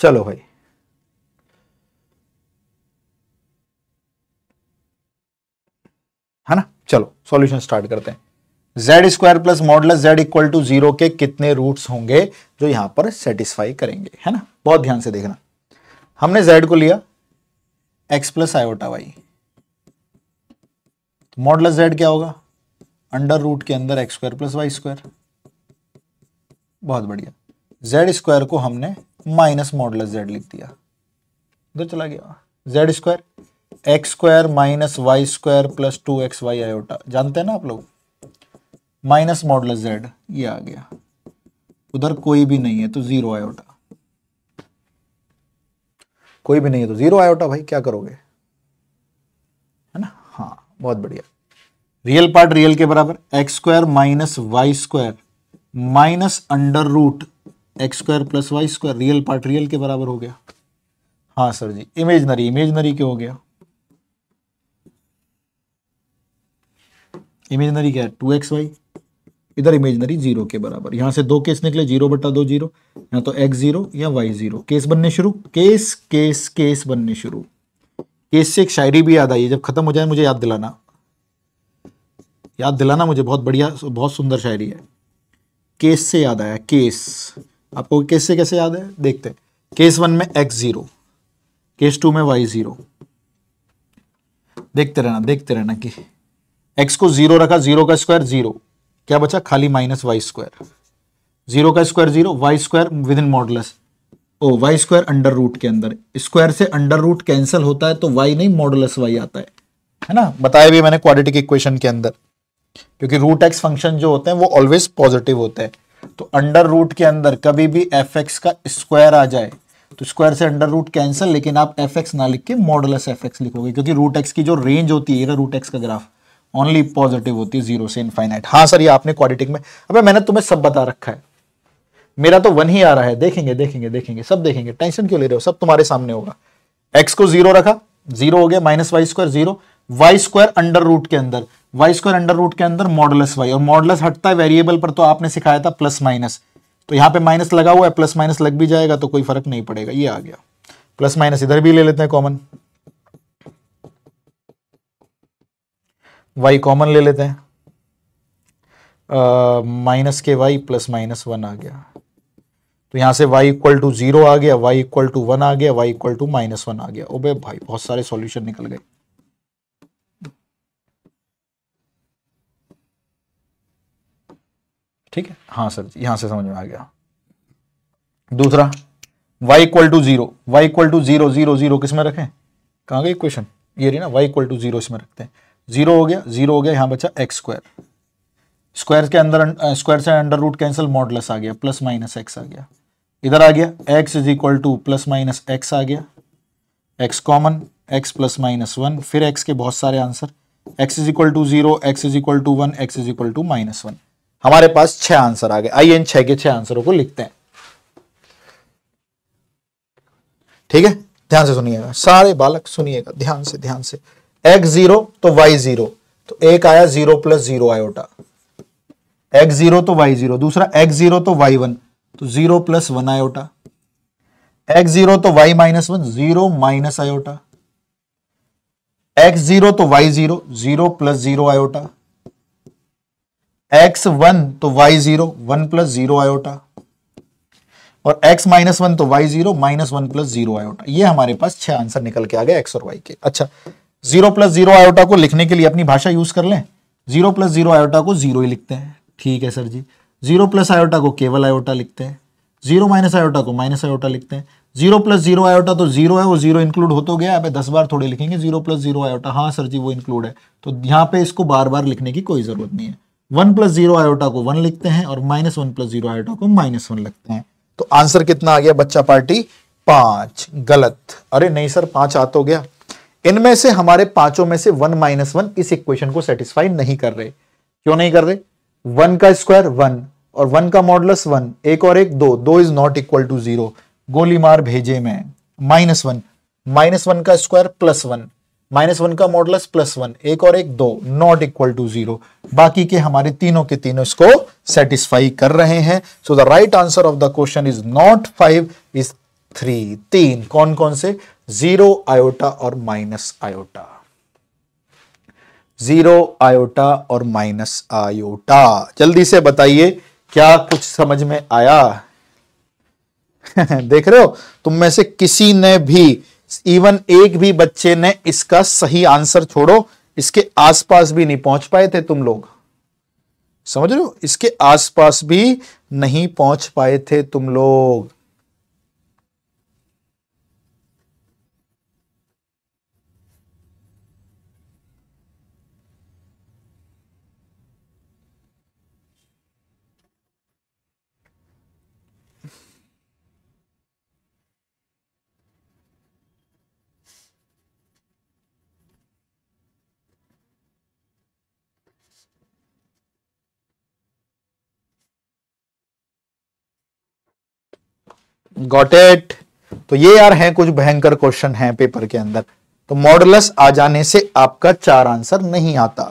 चलो भाई है ना चलो सॉल्यूशन स्टार्ट करते हैं z square plus modulus z equal to zero के कितने रूट्स होंगे जो यहां पर सेटिस्फाई करेंगे है ना बहुत ध्यान से देखना हमने जेड को लिया x plus iota y modulus z क्या होगा अंडर रूट के अंदर x square plus y square बहुत बढ़िया जेड स्क्वायर को हमने माइनस मॉडल जेड लिख दिया उधर चला गया z square x square minus y square plus two x y iota जानते हैं ना आप लोग माइनस मॉडल जेड ये आ गया उधर कोई भी नहीं है तो जीरो आयोटा कोई भी नहीं है तो जीरो आयोटा भाई क्या करोगे है ना हाँ बहुत बढ़िया रियल पार्ट रियल के बराबर x square minus y square minus under root x square plus y square real part real के बराबर हो गया हाँ सर जी इमेजनरी इमेजनरी के हो गया इमेजनरी क्या है टू एक्स वाई इधर इमेजनरी जीरो के बराबर यहां से दो केस निकले जीरो बटा दो जीरो तो या तो एक्स जीरो या वाई जीरो केस बनने शुरू केस केस केस बनने शुरू केस से एक शायरी भी याद आई जब खत्म हो जाए मुझे याद दिलाना याद दिलाना मुझे बहुत बढ़िया बहुत सुंदर शायरी है केस से याद आया केस आपको केस से कैसे याद है देखते हैं केस वन में एक्स जीरो केस टू में वाई जीरो देखते रहना देखते रहना कि एक्स को जीरो रखा जीरो का स्क्वायर जीरो क्या बचा खाली माइनस वाई स्क्वायर जीरो का square zero y square within modulus of y square under root के अंदर स्क्वायर से अंडर रूट कैंसिल होता है तो वाई नहीं मॉडलस वाई आता है है ना बताया भी मैंने क्वाड्रेटिक इक्वेशन के अंदर क्योंकि रूट एक्स फंक्शन जो होते हैं वो ऑलवेज पॉजिटिव होते हैं तो अंडर रूट के अंदर कभी भी एफ एक्स का स्क्वायर आ जाए तो स्क्वायर से अंडर रूट कैंसिल लेकिन आप एफ एक्स ना लिख के मॉडलस एफ एक्स लिखोगे क्योंकि रूट एक्स की जो रेंज होती है रूट एक्स का ग्राफ ओनली पॉजिटिव होती है जीरो से इनफाइनाइट हाँ सर ये आपने क्वालिटिक में अबे मैंने तुम्हें सब बता रखा है मेरा तो वन ही आ रहा है देखेंगे देखेंगे देखेंगे सब देखेंगे टेंशन क्यों ले रहे हो सब तुम्हारे सामने होगा एक्स को जीरो रखा जीरो हो गया minus y square zero y square under root के अंदर वाई स्क्वायर अंडर रूट के अंदर मॉडलस वाई और मॉडलस हटता है वेरिएबल पर तो आपने सिखाया था प्लस माइनस तो यहां पे माइनस लगा हुआ है प्लस माइनस लग भी जाएगा तो कोई फर्क नहीं पड़ेगा ये आ गया प्लस माइनस इधर भी ले लेते हैं कॉमन वाई कॉमन ले लेते हैं माइनस के वाई प्लस माइनस वन आ गया तो यहां से y इक्वल टू जीरो आ गया y इक्वल टू वन आ गया y equal to minus one आ गया ओबे भाई बहुत सारे सॉल्यूशन निकल गए ठीक है हाँ सर जी यहां से समझ में आ गया दूसरा y equal to zero y equal to zero zero zero किसमें रखें कहाँ गई क्वेश्चन ये रही ना y इक्वल टू जीरो इसमें रखते हैं जीरो हो गया जीरो हो गया यहाँ बचा एक्स स्क्वायर स्क्वायर के अंदर स्क्वायर अं, से अंडर रूट कैंसिल मॉडलस आ गया प्लस माइनस एक्स आ गया इधर आ गया x is equal to plus minus x आ गया x common x plus minus one फिर एक्स के बहुत सारे answer x is equal to zero x is equal to one x is equal to minus one हमारे पास छह answer आ गए आइए इन छह के छह आंसरों को लिखते हैं ठीक है ध्यान से सुनिएगा सारे बालक सुनिएगा ध्यान से ध्यान से एक्स जीरो तो वाई जीरो तो एक आया zero plus zero iota x zero तो वाई जीरो दूसरा एक्स जीरो तो वाई वन तो zero plus one iota x zero तो y minus one zero minus iota x zero तो y zero zero plus zero iota x one तो y zero one plus zero iota और x minus one तो y zero minus one plus zero iota ये हमारे पास छह answer निकल के आ गए x और y के अच्छा जीरो प्लस जीरो आयोटा को लिखने के लिए अपनी भाषा यूज कर लें जीरो प्लस जीरो आयोटा को जीरो ही लिखते हैं ठीक है सर जी जीरो प्लस आयोटा को केवल आयोटा लिखते हैं जीरो माइनस आयोटा को माइनस आयोटा लिखते हैं जीरो प्लस जीरो आयोटा तो जीरो है वो जीरो इंक्लूड हो तो गया अब दस बार थोड़े लिखेंगे जीरो प्लस जीरो आयोटा हाँ सर जी वो इंक्लूड है तो यहाँ पे इसको बार बार लिखने की कोई जरूरत नहीं है वन प्लस जीरो आयोटा को वन लिखते हैं और minus one plus zero iota को माइनस वन लिखते हैं तो आंसर कितना आ गया बच्चा पार्टी पांच गलत अरे नहीं सर पांच आ तो गया इनमें से हमारे पांचों में से वन माइनस वन इस इक्वेशन को सेटिस्फाई नहीं कर रहे क्यों नहीं कर रहे वन का स्क्वायर वन और वन का मॉडलस वन एक और एक दो दो is not equal to zero गोली मार भेजे में माइनस वन माइनस वन का square plus one minus one का मॉडलस प्लस वन एक और एक दो नॉट इक्वल टू जीरो बाकी के हमारे तीनों के तीनों इसको सेटिस्फाई कर रहे हैं so the right answer of the question is not five is three तीन कौन कौन से जीरो आयोटा और माइनस आयोटा जीरो आयोटा और माइनस आयोटा जल्दी से बताइए क्या कुछ समझ में आया देख रहे हो तुम में से किसी ने भी इवन एक भी बच्चे ने इसका सही आंसर छोड़ो इसके आसपास भी नहीं पहुंच पाए थे तुम लोग समझ रहे हो इसके आसपास भी नहीं पहुंच पाए थे तुम लोग गॉट इट तो ये यार हैं कुछ भयंकर क्वेश्चन हैं पेपर के अंदर तो मॉडलस आ जाने से आपका चार आंसर नहीं आता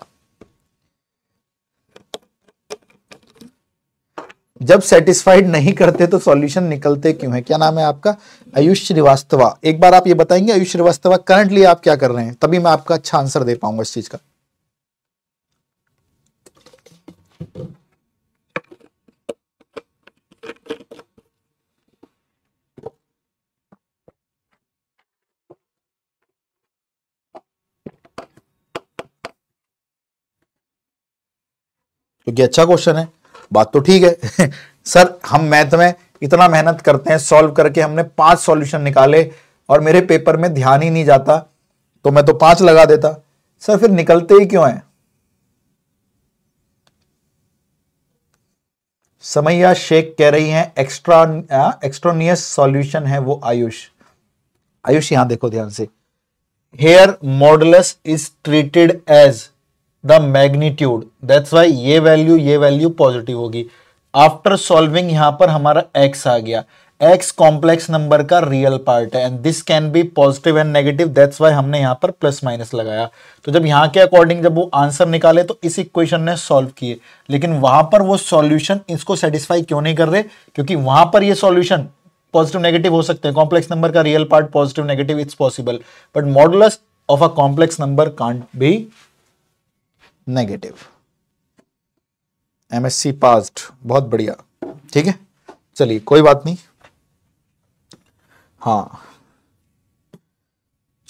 जब सेटिस्फाइड नहीं करते तो सॉल्यूशन निकलते क्यों है क्या नाम है आपका आयुष श्रीवास्तवा एक बार आप ये बताएंगे आयुष श्रीवास्तवा करंटली आप क्या कर रहे हैं तभी मैं आपका अच्छा आंसर दे पाऊंगा इस चीज का क्योंकि अच्छा क्वेश्चन है बात तो ठीक है सर हम मैथ में इतना मेहनत करते हैं सॉल्व करके हमने पांच सॉल्यूशन निकाले और मेरे पेपर में ध्यान ही नहीं जाता तो मैं तो पांच लगा देता सर फिर निकलते ही क्यों है समैया शेख कह रही हैं एक्स्ट्रा एक्स्ट्रोनियस सॉल्यूशन है वो आयुष आयुष यहां देखो ध्यान से here modulus is treated as the magnitude that's why ये वैल्यू ये वैल्यू पॉजिटिव होगी आफ्टर सॉल्विंग यहां पर हमारा एक्स आ गया एक्स कॉम्प्लेक्स नंबर का रियल पार्ट है and this can be positive and negative that's why हमने यहां पर प्लस माइनस लगाया तो जब यहाँ के अकॉर्डिंग जब वो आंसर निकाले तो इस इक्वेशन ने सॉल्व किए लेकिन वहां पर वो सॉल्यूशन इसको सेटिस्फाई क्यों नहीं कर रहे क्योंकि वहां पर ये सॉल्यूशन पॉजिटिव नेगेटिव हो सकते हैं कॉम्प्लेक्स नंबर का real part positive negative it's possible but modulus of a complex number can't be negative MSc passed बहुत बढ़िया ठीक है चलिए कोई बात नहीं हाँ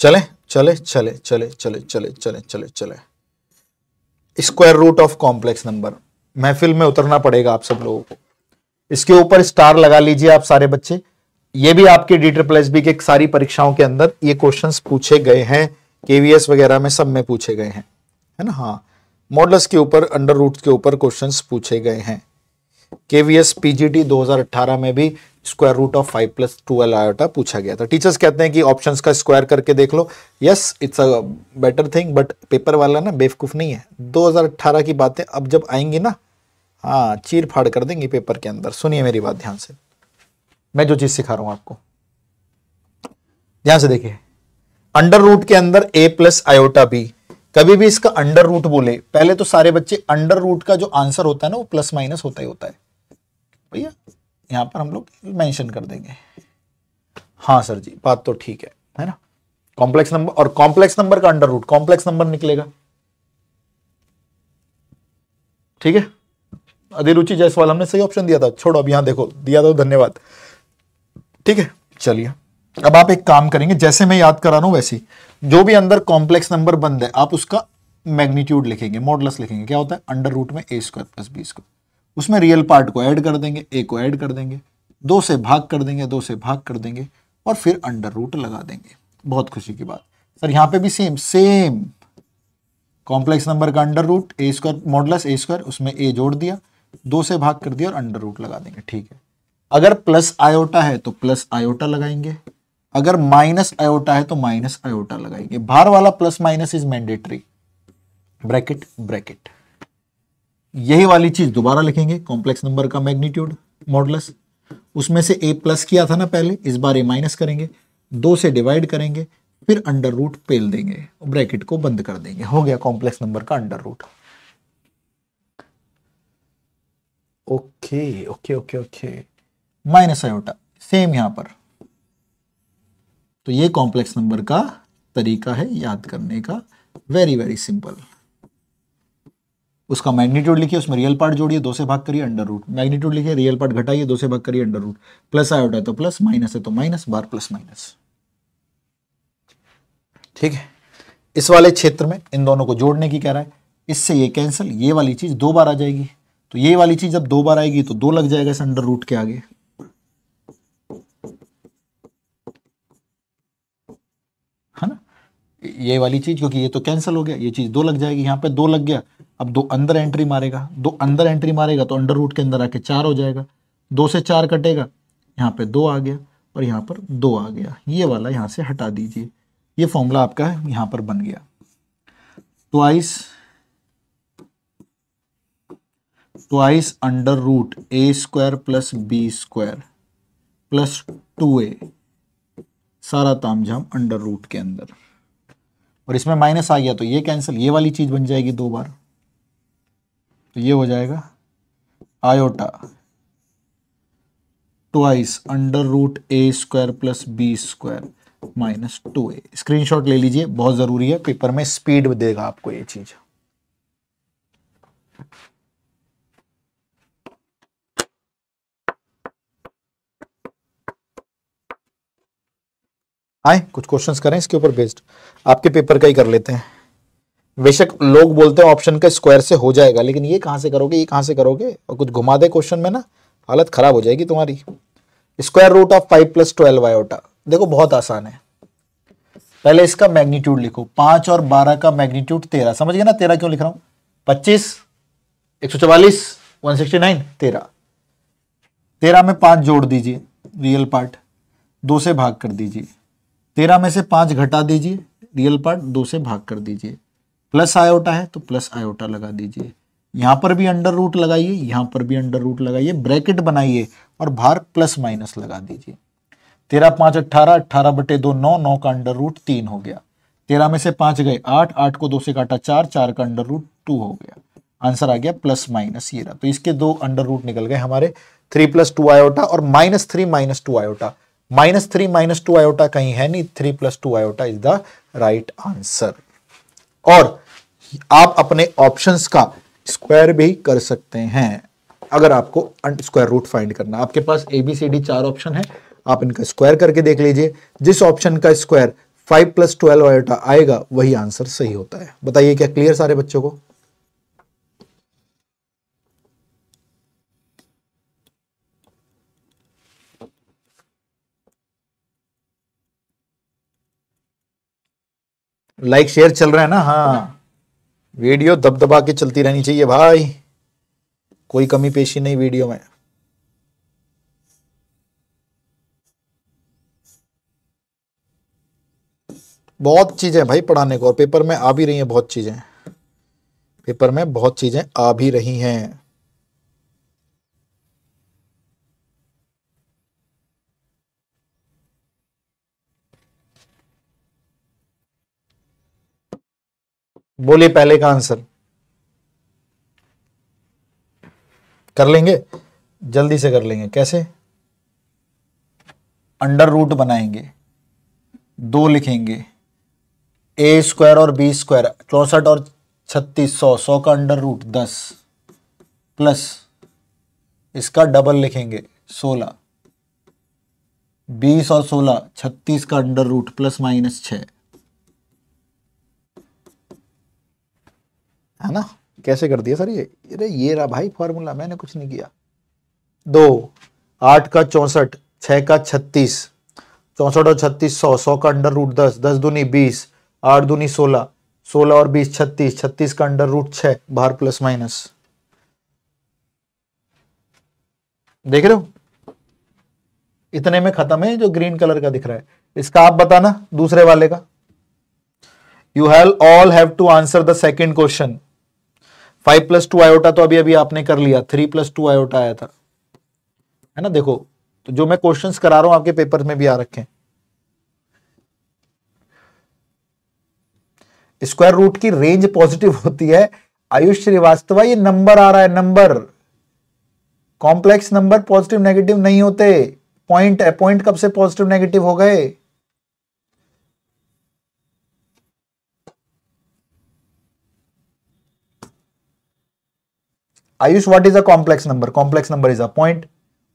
चले चले चले चले चले चले चले चले चले square root of complex number महफिल में उतरना पड़ेगा आप सब लोगों को इसके ऊपर स्टार लगा लीजिए आप सारे बच्चे ये भी आपके डी ट्रिपल एस बी के सारी परीक्षाओं के अंदर ये क्वेश्चंस पूछे गए हैं केवीएस वगैरह में सब में पूछे गए हैं है ना हाँ मॉडल्स के ऊपर अंडर रूट के ऊपर क्वेश्चंस पूछे गए हैं केवीएस पीजीटी 2018 में भी square root of five plus twelve iota पूछा गया था टीचर्स कहते हैं कि ऑप्शंस का स्क्वायर करके देख लो yes it's a better thing but paper वाला ना बेवकूफ़ नहीं है 2018 की बातें अब जब आएंगी ना हाँ चीर फाड़ कर देंगे पेपर के अंदर सुनिए मेरी बात ध्यान से मैं जो चीज़ सिखा रहा हूं आपको ध्यान से देखिए अंडर रूट के अंदर ए प्लस आयोटा बी कभी भी इसका अंडर रूट बोले पहले तो सारे बच्चे अंडर रूट का जो आंसर होता है ना वो प्लस माइनस होता ही होता है भैया यहाँ पर हम लोग मैंशन कर देंगे हाँ सर जी बात तो ठीक है है ना कॉम्प्लेक्स नंबर और कॉम्प्लेक्स नंबर का अंडर रूट कॉम्प्लेक्स नंबर निकलेगा ठीक है अधिरुचि जायसवाल हमने सही ऑप्शन दिया था छोड़ो अब यहां देखो दिया था तो धन्यवाद ठीक है चलिए अब आप एक काम करेंगे जैसे मैं याद करा रहा हूं वैसे जो भी अंदर कॉम्प्लेक्स नंबर बंद है आप उसका मैग्नीट्यूड लिखेंगे मॉडलस लिखेंगे क्या होता है अंडर रूट में a square plus B square उसमें रियल पार्ट को ऐड कर देंगे ए को ऐड कर देंगे दो से भाग कर देंगे दो से भाग कर देंगे और फिर अंडर रूट लगा देंगे बहुत खुशी की बात सर यहाँ पे भी सेम सेम कॉम्प्लेक्स नंबर का under root A square modulus a square उसमें ए जोड़ दिया दो से भाग कर दिया और अंडर रूट लगा देंगे ठीक है अगर प्लस आयोटा है तो प्लस आयोटा लगाएंगे अगर माइनस आयोटा है तो माइनस आयोटा लगाएंगे भार वाला plus minus is mandatory bracket bracket यही वाली चीज दोबारा लिखेंगे कॉम्प्लेक्स नंबर का मैग्नीट्यूड मॉडलस उसमें से ए प्लस किया था ना पहले इस बार ए माइनस करेंगे दो से डिवाइड करेंगे फिर अंडर रूट पेल देंगे ब्रैकेट को बंद कर देंगे हो गया कॉम्प्लेक्स नंबर का under root okay okay okay okay minus iota same यहां पर तो ये कॉम्प्लेक्स नंबर का तरीका है याद करने का वेरी वेरी सिंपल उसका मैग्नीट्यूड लिखिए उसमें रियल पार्ट जोड़िए दो से भाग करिए अंडर रूट मैग्नीट्यूड लिखिए रियल पार्ट घटाइए दो से भाग करिए अंडर रूट प्लस आया होता है तो प्लस माइनस है तो माइनस बार प्लस माइनस ठीक है इस वाले क्षेत्र में इन दोनों को जोड़ने की कह रहा है इससे ये कैंसिल ये वाली चीज़ दो बार आ जाएगी तो ये वाली चीज़ जब दो बार आएगी तो दो लग जाएगा इस अंडर रूट के आगे ये वाली चीज़ क्योंकि ये तो कैंसिल हो गया ये चीज़ दो लग जाएगी यहाँ पे दो लग गया अब दो अंदर एंट्री मारेगा दो अंदर एंट्री मारेगा तो अंडर रूट के अंदर आके चार हो जाएगा दो से चार कटेगा यहाँ पे दो आ गया और यहाँ पर दो आ गया ये वाला यहाँ से हटा दीजिए ये फॉर्मूला आपका यहाँ पर बन गया twice twice under root A square plus B square plus two A सारा तामझाम अंडर रूट के अंदर और इसमें माइनस आ गया तो ये कैंसिल ये वाली चीज़ बन जाएगी दो बार तो ये हो जाएगा iota twice under root A square plus B square minus two A screen ले लीजिए बहुत ज़रूरी है पेपर में स्पीड देगा आपको ये चीज़ आए कुछ क्वेश्चंस करें इसके ऊपर बेस्ड आपके पेपर का ही कर लेते हैं बेशक लोग बोलते हैं ऑप्शन का स्क्वायर से हो जाएगा लेकिन ये कहाँ से करोगे ये कहाँ से करोगे और कुछ घुमा दे क्वेश्चन में ना हालत खराब हो जाएगी तुम्हारी square root of five plus twelve iota देखो बहुत आसान है पहले इसका मैग्नीट्यूड लिखो पांच और बारह का मैग्नीट्यूड तेरह समझ गए ना तेरह क्यों लिख रहा हूं पच्चीस एक सौ चवालीस वन सिक्सटी नाइन तेरह तेरह में पांच जोड़ दीजिए रियल पार्ट दो से भाग कर दीजिए तेरह में से पांच घटा दीजिए रियल पार्ट दो से भाग कर दीजिए प्लस आयोटा है तो प्लस आयोटा लगा दीजिए यहाँ पर भी अंडर रूट लगाइए यहाँ पर भी अंडर रूट लगाइए ब्रैकेट बनाइए और भार प्लस माइनस लगा दीजिए तेरह पांच अट्ठारह अट्ठारह बटे दो नौ नौ का अंडर रूट तीन हो गया तेरह में से पांच गए आठ आठ को दो से काटा चार चार का अंडर रूट टू हो गया आंसर आ गया प्लस माइनस ये रहा तो इसके दो अंडर रूट निकल गए हमारे थ्री प्लस टू आयोटा और minus three minus two iota minus three minus two iota कहीं है नहीं three plus two iota is the right answer और आप अपने ऑप्शंस का स्क्वायर भी कर सकते हैं अगर आपको स्क्वायर रूट फाइंड करना आपके पास एबीसीडी चार ऑप्शन है आप इनका स्क्वायर करके देख लीजिए जिस ऑप्शन का square five plus twelve iota आएगा वही आंसर सही होता है बताइए क्या क्लियर सारे बच्चों को लाइक शेयर चल रहा है ना हाँ, हाँ। वीडियो दब दबा के चलती रहनी चाहिए भाई कोई कमी पेशी नहीं वीडियो में बहुत चीज़ें भाई पढ़ाने को और पेपर में आ भी रही हैं बहुत चीज़ें पेपर में बहुत चीज़ें आ भी रही हैं बोलिए पहले का आंसर कर लेंगे जल्दी से कर लेंगे कैसे अंडर रूट बनाएंगे दो लिखेंगे ए स्क्वायर और बी स्क्वायर चौसठ और छत्तीस सौ सौ का अंडर रूट दस प्लस इसका डबल लिखेंगे सोलह बीस और सोलह छत्तीस का अंडर रूट प्लस माइनस छः है ना कैसे कर दिया सर ये अरे ये रहा भाई फॉर्मूला मैंने कुछ नहीं किया दो आठ का चौसठ छह का छत्तीस चौसठ और छत्तीस सौ सौ का अंडर रूट दस दस दूनी बीस आठ दूनी सोलह सोलह और बीस छत्तीस छत्तीस का अंडर रूट छह बाहर प्लस माइनस देख रहे हो इतने में खत्म है जो ग्रीन कलर का दिख रहा है इसका आप बताना दूसरे वाले का you hell all have to answer the second question five plus two iota तो अभी अभी आपने कर लिया थ्री प्लस टू आयोटा आया था है ना देखो तो जो मैं क्वेश्चंस करा रहा हूं आपके पेपर में भी आ रखे स्क्वायर रूट की रेंज पॉजिटिव होती है आयुष श्रीवास्तव ये नंबर आ रहा है number complex number positive negative नहीं होते पॉइंट है पॉइंट कब से पॉजिटिव नेगेटिव हो गए Ayush what is a complex number complex number is a point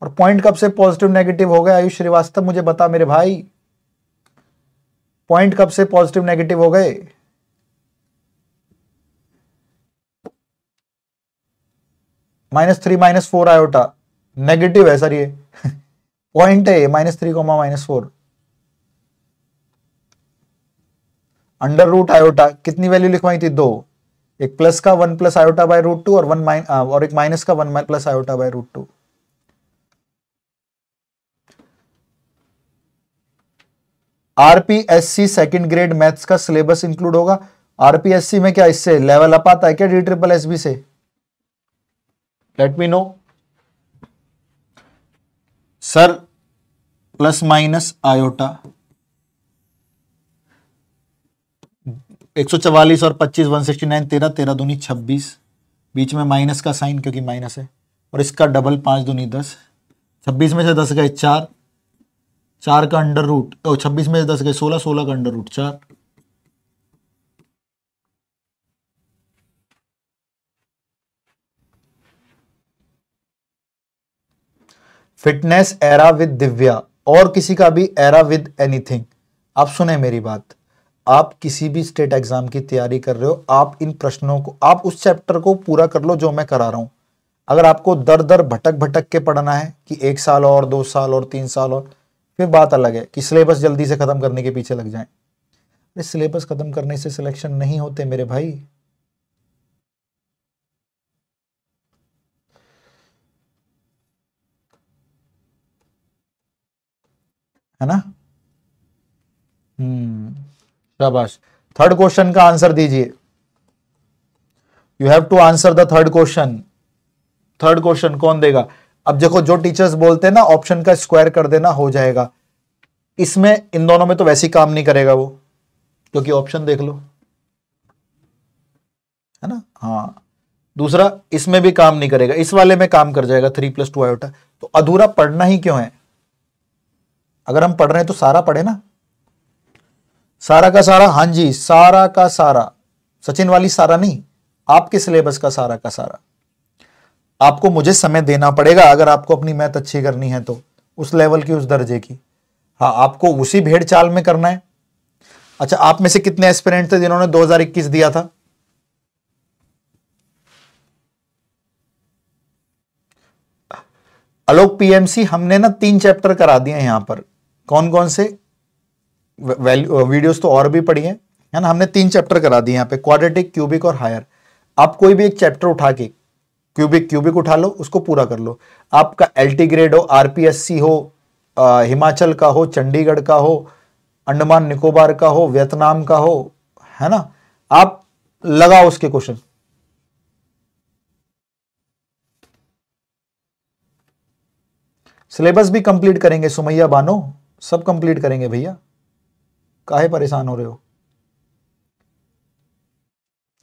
और पॉइंट कब से पॉजिटिव नेगेटिव हो गए आयुष श्रीवास्तव मुझे बता मेरे भाई पॉइंट कब से पॉजिटिव नेगेटिव हो गए minus three minus four iota negative है सर ये पॉइंट है minus three comma minus four under root iota कितनी वैल्यू लिखवाई थी दो एक प्लस का one plus iota by root two और वन माइन uh, और एक माइनस का one plus iota by root two RPSC second grade maths का सिलेबस इंक्लूड होगा आरपीएससी में क्या इससे लेवल अप आता है क्या डी ट्रिपल एस बी से let me know sir plus minus iota 144 और 25 169 तेरह तेरह दूनी 26 बीच में माइनस का साइन क्योंकि माइनस है और इसका डबल पाँच दूनी दस छब्बीस में से दस गए चार चार का अंडर रूट तो छब्बीस में से दस गए सोलह सोलह का अंडर रूट चार फिटनेस एरा विद दिव्या और किसी का भी एरा विद एनीथिंग आप सुने मेरी बात आप किसी भी स्टेट एग्जाम की तैयारी कर रहे हो आप इन प्रश्नों को आप उस चैप्टर को पूरा कर लो जो मैं करा रहा हूं अगर आपको दर दर भटक भटक के पढ़ना है कि एक साल और दो साल और तीन साल और फिर बात अलग है कि सिलेबस जल्दी से ख़त्म करने के पीछे लग जाए अरे सिलेबस ख़त्म करने से सिलेक्शन नहीं होते मेरे भाई है ना हम्म शाबाश थर्ड क्वेश्चन का आंसर दीजिए you have to answer the third question third question कौन देगा अब देखो जो टीचर्स बोलते हैं ना ऑप्शन का स्क्वायर कर देना हो जाएगा इसमें इन दोनों में तो वैसे ही काम नहीं करेगा वो क्योंकि ऑप्शन देख लो है ना हाँ दूसरा इसमें भी काम नहीं करेगा इस वाले में काम कर जाएगा थ्री प्लस टू आयोटा तो अधूरा पढ़ना ही क्यों है अगर हम पढ़ रहे हैं तो सारा पढ़े ना सारा का सारा हां जी सारा का सारा सचिन वाली सारा नहीं आपके सिलेबस का सारा का सारा आपको मुझे समय देना पड़ेगा अगर आपको अपनी मैथ अच्छी करनी है तो उस लेवल की उस दर्जे की हाँ आपको उसी भेड़ चाल में करना है अच्छा आप में से कितने एस्पिरेंट थे जिन्होंने 2021 दिया था अलोक पीएमसी हमने ना तीन चैप्टर करा दिए यहां पर कौन कौन से वैल्यू वीडियोस तो और भी पढ़ी हैं है ना हमने तीन चैप्टर करा दिए यहाँ पे क्वाड्रेटिक क्यूबिक और हायर आप कोई भी एक चैप्टर उठा के क्यूबिक क्यूबिक उठा लो उसको पूरा कर लो आपका एल ग्रेड हो आर हो आ, हिमाचल का हो चंडीगढ़ का हो अंडमान निकोबार का हो वियतनाम का हो है ना आप लगाओ उसके क्वेश्चन सिलेबस भी कंप्लीट करेंगे सुमैया बानो सब कंप्लीट करेंगे भैया काहे परेशान हो रहे हो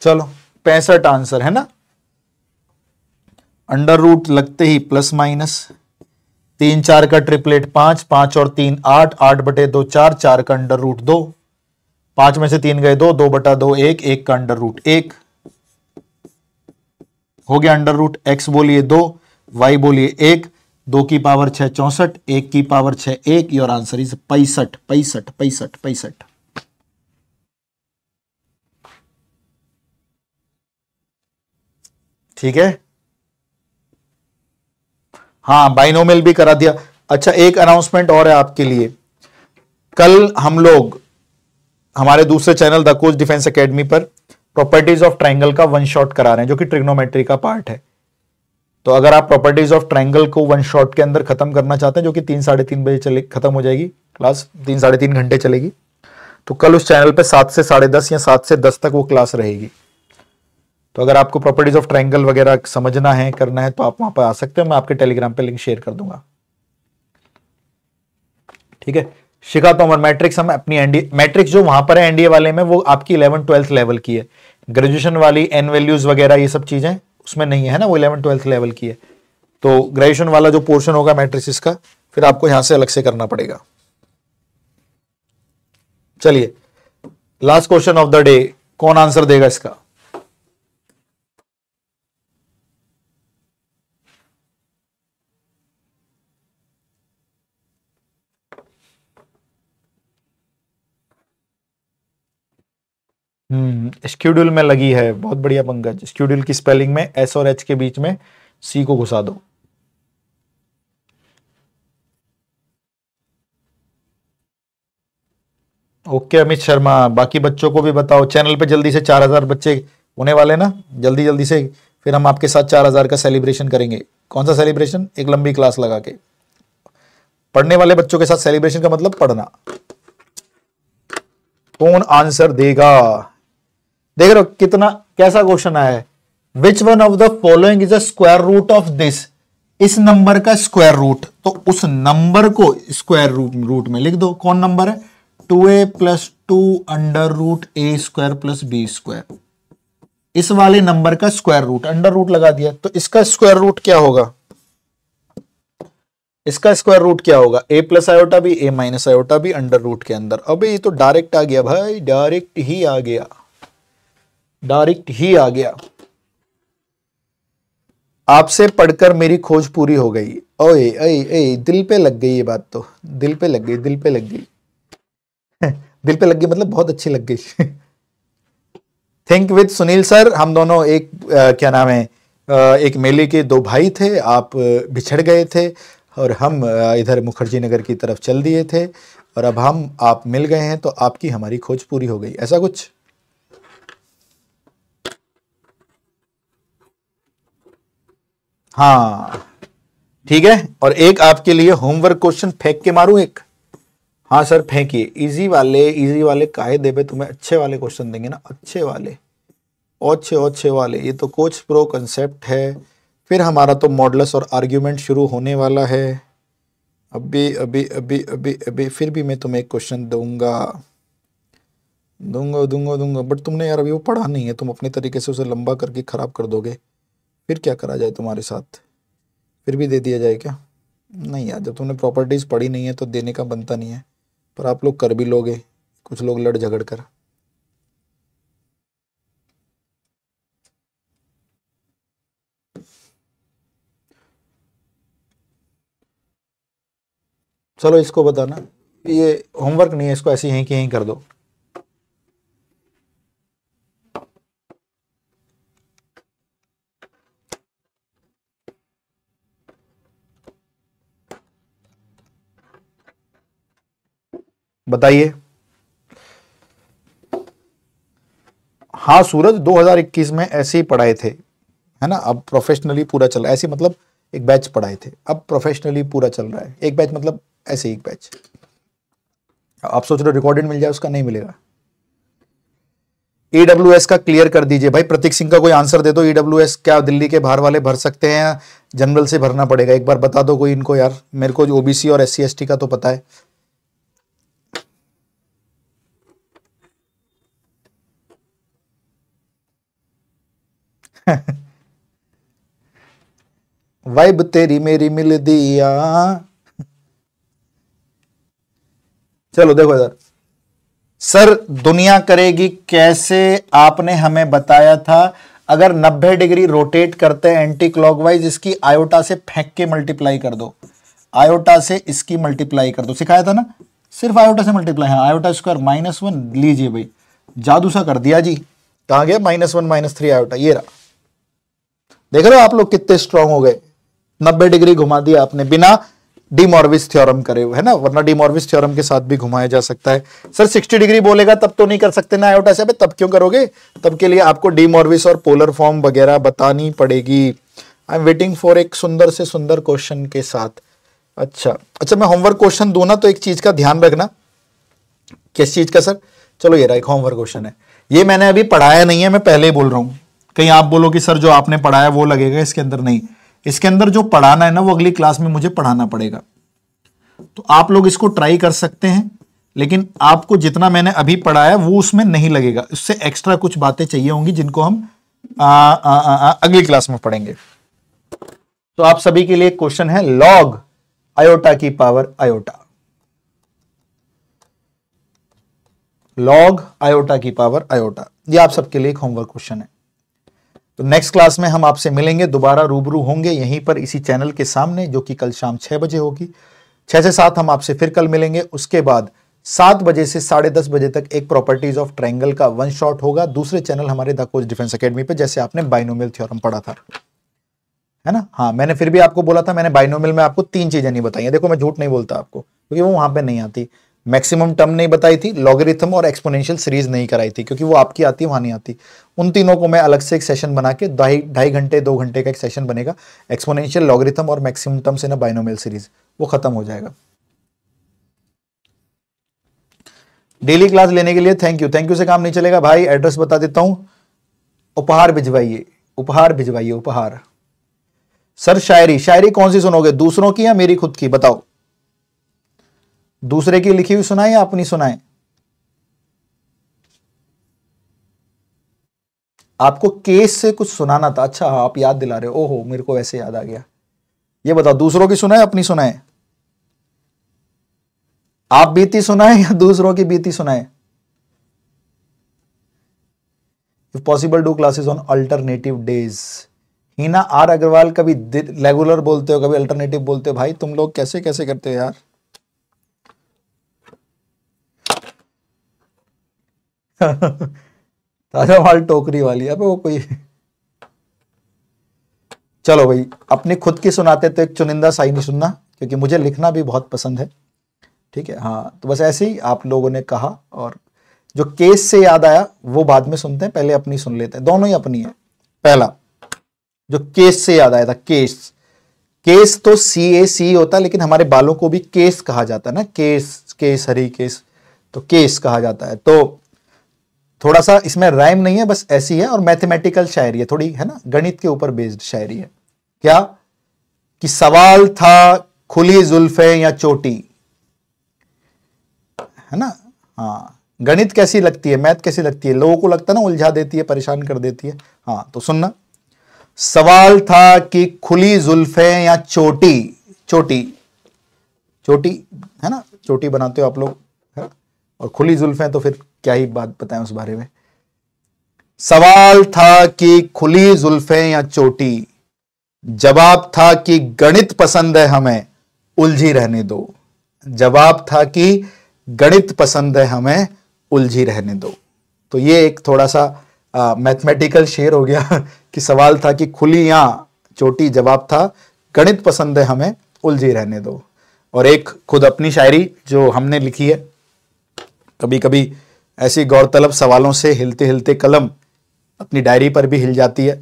चलो पैंसठ आंसर है ना अंडर रूट लगते ही प्लस माइनस तीन चार का ट्रिपलेट पांच पांच और तीन आठ आठ बटे दो चार चार का अंडर रूट दो पांच में से तीन गए दो दो बटा दो एक एक का अंडर रूट एक हो गया अंडर रूट एक्स बोलिए दो वाई बोलिए एक दो की पावर छह चौसठ एक की पावर छह एक योर आंसर इज पैंसठ पैंसठ पैंसठ पैंसठ ठीक है हाँ बाइनोमेल भी करा दिया अच्छा एक अनाउंसमेंट और है आपके लिए कल हम लोग हमारे दूसरे channel the coach defence academy पर प्रॉपर्टीज ऑफ ट्रायंगल का वन शॉट करा रहे हैं जो कि ट्रिग्नोमेट्री का पार्ट है तो अगर आप प्रॉपर्टीज ऑफ ट्रायंगल को वन शॉट के अंदर खत्म करना चाहते हैं जो कि तीन साढ़े तीन बजे चले खत्म हो जाएगी क्लास तीन साढ़े तीन घंटे चलेगी तो कल उस चैनल पे सात से साढ़े दस या सात से दस तक वो क्लास रहेगी तो अगर आपको प्रॉपर्टीज ऑफ ट्रायंगल वगैरह समझना है करना है तो आप वहां पर आ सकते हो मैं आपके टेलीग्राम पर लिंक शेयर कर दूंगा ठीक है शिखा तोमर मैट्रिक्स हम अपनी एनडीए मैट्रिक्स जो वहां पर है एनडीए वाले में वो आपकी इलेवन ट्वेल्थ लेवल की है ग्रेजुएशन वाली एन वैल्यूज वगैरह ये सब चीजें उसमें नहीं है ना वो इलेवन ट्वेल्थ लेवल की है तो ग्रेजुएशन वाला जो पोर्शन होगा मैट्रिसिस का फिर आपको यहां से अलग से करना पड़ेगा चलिए last question of the day कौन आंसर देगा इसका स्क्यूडुल हम्म, में लगी है बहुत बढ़िया पंकज स्क्यूडुल की स्पेलिंग में एस और एच के बीच में सी को घुसा दो ओके अमित शर्मा बाकी बच्चों को भी बताओ चैनल पे जल्दी से चार हजार बच्चे होने वाले ना जल्दी जल्दी से फिर हम आपके साथ चार हजार का सेलिब्रेशन करेंगे कौन सा सेलिब्रेशन एक लंबी क्लास लगा के पढ़ने वाले बच्चों के साथ सेलिब्रेशन का मतलब पढ़ना कौन आंसर देगा देख रहे हो कितना कैसा क्वेश्चन आया है which one of the following is a square root of this इस नंबर का स्क्वायर रूट तो उस नंबर को स्क्वायर रूट में लिख दो कौन नंबर है टू ए प्लस टू अंडर रूट ए स्क्वायर प्लस बी स्क्वायर इस वाले नंबर का स्क्वायर रूट अंडर रूट लगा दिया तो इसका स्क्वायर रूट क्या होगा इसका स्क्वायर रूट क्या होगा ए प्लस आयोटा भी ए माइनस आयोटा भी अंडर रूट के अंदर अबे ये तो डायरेक्ट आ गया भाई डायरेक्ट ही आ गया डायरेक्ट ही आ गया आपसे पढ़कर मेरी खोज पूरी हो गई ओए ओए ए दिल पे लग गई ये बात तो दिल पे लग गई दिल पे लग गई दिल पे लग गई मतलब बहुत अच्छी लग गई थिंक विद सुनील सर हम दोनों एक आ, क्या नाम है आ, एक मेले के दो भाई थे आप बिछड़ गए थे और हम इधर मुखर्जी नगर की तरफ चल दिए थे और अब हम आप मिल गए हैं तो आपकी हमारी खोज पूरी हो गई ऐसा कुछ हाँ ठीक है और एक आपके लिए होमवर्क क्वेश्चन फेंक के मारू एक हाँ सर फेंकिए इजी वाले इजी वाले काहे देवे तुम्हें अच्छे वाले क्वेश्चन देंगे ना अच्छे वाले ओछे ओछे वाले ये तो कोच प्रो कंसेप्ट है फिर हमारा तो मॉडलस और आर्ग्यूमेंट शुरू होने वाला है अभी अभी अभी अभी अभी फिर भी मैं तुम्हें एक क्वेश्चन दूंगा दूंगा दूंगा दूंगा बट तुमने यार अभी वो पढ़ा नहीं है तुम अपने तरीके से उसे लंबा करके ख़राब कर दोगे फिर क्या करा जाए तुम्हारे साथ फिर भी दे दिया जाए क्या नहीं यार जब तुमने प्रॉपर्टीज़ पढ़ी नहीं है तो देने का बनता नहीं है पर आप लोग कर भी लोगे कुछ लोग लड़ झगड़ कर चलो इसको बताना ये होमवर्क नहीं है इसको ऐसे ही यहीं के यहीं कर दो बताइए हाँ सूरज 2021 में ऐसे ही पढ़ाए थे है ना अब प्रोफेशनली पूरा चल रहा है ऐसे मतलब एक बैच पढ़ाए थे अब प्रोफेशनली पूरा चल रहा है एक बैच मतलब ऐसे एक बैच आप सोच रहे हो रिकॉर्डेड मिल जाए उसका नहीं मिलेगा ईडब्ल्यू का क्लियर कर दीजिए भाई प्रतीक सिंह का कोई आंसर दे दो ईडब्ल्यू क्या दिल्ली के बाहर वाले भर सकते हैं जनरल से भरना पड़ेगा एक बार बता दो कोई इनको यार मेरे को जो ओबीसी और एस सी का तो पता है वाइब तेरी मेरी मिल दिया चलो देखो इधर सर दुनिया करेगी कैसे आपने हमें बताया था अगर 90 डिग्री रोटेट करते हैं एंटी क्लॉकवाइज इसकी आयोटा से फेंक के मल्टीप्लाई कर दो आयोटा से इसकी मल्टीप्लाई कर दो सिखाया था ना सिर्फ आयोटा से मल्टीप्लाई है आयोटा स्क्वायर माइनस वन लीजिए भाई जादू सा कर दिया जी कहा गया minus one minus three iota ये रहा देख रहे हो आप लोग कितने स्ट्रांग हो गए नब्बे डिग्री घुमा दिया आपने बिना डिमोरविस थ्योरम करे है ना वरना डिमोरविस थ्योरम के साथ भी घुमाया जा सकता है सर 60 डिग्री बोलेगा तब तो नहीं कर सकते ना आयोटा से तब क्यों करोगे तब के लिए आपको डिमोरविस और पोलर फॉर्म वगैरह बतानी पड़ेगी आई एम वेटिंग फॉर एक सुंदर से सुंदर क्वेश्चन के साथ अच्छा अच्छा मैं होमवर्क क्वेश्चन दू ना तो एक चीज का ध्यान रखना किस चीज का सर चलो ये रहा एक होमवर्क क्वेश्चन है ये मैंने अभी पढ़ाया नहीं है मैं पहले ही बोल रहा हूँ कहीं आप बोलो कि सर जो आपने पढ़ाया वो लगेगा इसके अंदर नहीं इसके अंदर जो पढ़ाना है ना वो अगली क्लास में मुझे पढ़ाना पड़ेगा तो आप लोग इसको ट्राई कर सकते हैं लेकिन आपको जितना मैंने अभी पढ़ाया वो उसमें नहीं लगेगा उससे एक्स्ट्रा कुछ बातें चाहिए होंगी जिनको हम आ, आ, आ, आ, अगली क्लास में पढ़ेंगे तो आप सभी के लिए क्वेश्चन है लॉग आयोटा की पावर आयोटा लॉग आयोटा की पावर आयोटा ये आप सबके लिए एक होमवर्क क्वेश्चन है तो नेक्स्ट क्लास में हम आपसे मिलेंगे दोबारा रूबरू होंगे यहीं पर इसी चैनल के सामने जो कि कल शाम छह बजे होगी छह से सात हम आपसे फिर कल मिलेंगे उसके बाद सात बजे से साढ़े दस बजे तक एक प्रॉपर्टीज ऑफ ट्रायंगल का वन शॉट होगा दूसरे चैनल हमारे द कोच डिफेंस अकेडमी पे जैसे आपने बाइनोमियल थ्योरम पढ़ा था है ना हाँ मैंने फिर भी आपको बोला था मैंने बाइनोमियल में आपको तीन चीजें नहीं बताई देखो मैं झूठ नहीं बोलता आपको क्योंकि वो वहां पर नहीं आती मैक्सिमम टर्म नहीं बताई थी लॉगरिथम और एक्सपोनेंशियल सीरीज नहीं कराई थी क्योंकि वो आपकी आती वहाँ नहीं आती उन तीनों को मैं अलग से एक सेशन बना के ढाई ढाई घंटे दो घंटे का एक सेशन बनेगा एक्सपोनेंशियल लॉगरिथम और maximum terms in binomial series वो खत्म हो जाएगा डेली क्लास लेने के लिए थैंक यू थैंक यू से काम नहीं चलेगा भाई एड्रेस बता देता हूँ उपहार भिजवाइए उपहार भिजवाइए उपहार सर शायरी शायरी कौन सी सुनोगे दूसरों की या मेरी खुद की बताओ दूसरे की लिखी हुई सुनाए या अपनी सुनाए आपको केस से कुछ सुनाना था अच्छा हाँ आप याद दिला रहे हो ओहो मेरे को वैसे याद आ गया ये बताओ दूसरों की सुनाए अपनी सुनाए आप बीती सुनाए या दूसरों की बीती सुनाए if possible do classes on alternative days Heena R Agrawal कभी रेगुलर बोलते हो कभी अल्टरनेटिव बोलते हो भाई तुम लोग कैसे कैसे करते हो यार ताजा माल टोकरी वाली अबे वो कोई चलो भाई अपनी खुद की सुनाते तो एक चुनिंदा साई नहीं सुनना क्योंकि मुझे लिखना भी बहुत पसंद है ठीक है हाँ तो बस ऐसे ही आप लोगों ने कहा और जो केस से याद आया वो बाद में सुनते हैं पहले अपनी सुन लेते हैं दोनों ही अपनी है पहला जो केस से याद आया था केस केस तो सी ए सी होता है लेकिन हमारे बालों को भी केस कहा जाता है ना केस केस हरी केस तो केस कहा जाता है तो थोड़ा सा इसमें राइम नहीं है बस ऐसी है और मैथमेटिकल शायरी है थोड़ी है ना गणित के ऊपर बेस्ड शायरी है क्या कि सवाल था खुली जुल्फे या चोटी है ना हाँ गणित कैसी लगती है मैथ कैसी लगती है लोगों को लगता है ना उलझा देती है परेशान कर देती है हाँ तो सुनना सवाल था कि खुली जुल्फे या चोटी चोटी चोटी है ना चोटी बनाते हो आप लोग और खुली है तो फिर क्या ही बात बताएं उस बारे में सवाल था कि खुली जुल्फें या चोटी जवाब था कि गणित पसंद है हमें उलझी रहने दो जवाब था कि गणित पसंद है हमें उलझी रहने दो तो ये एक थोड़ा सा मैथमेटिकल शेयर हो गया कि सवाल था कि खुली या चोटी जवाब था गणित पसंद है हमें उलझी रहने दो और एक खुद अपनी शायरी जो हमने लिखी है कभी कभी ऐसी गौरतलब सवालों से हिलते हिलते कलम अपनी डायरी पर भी हिल जाती है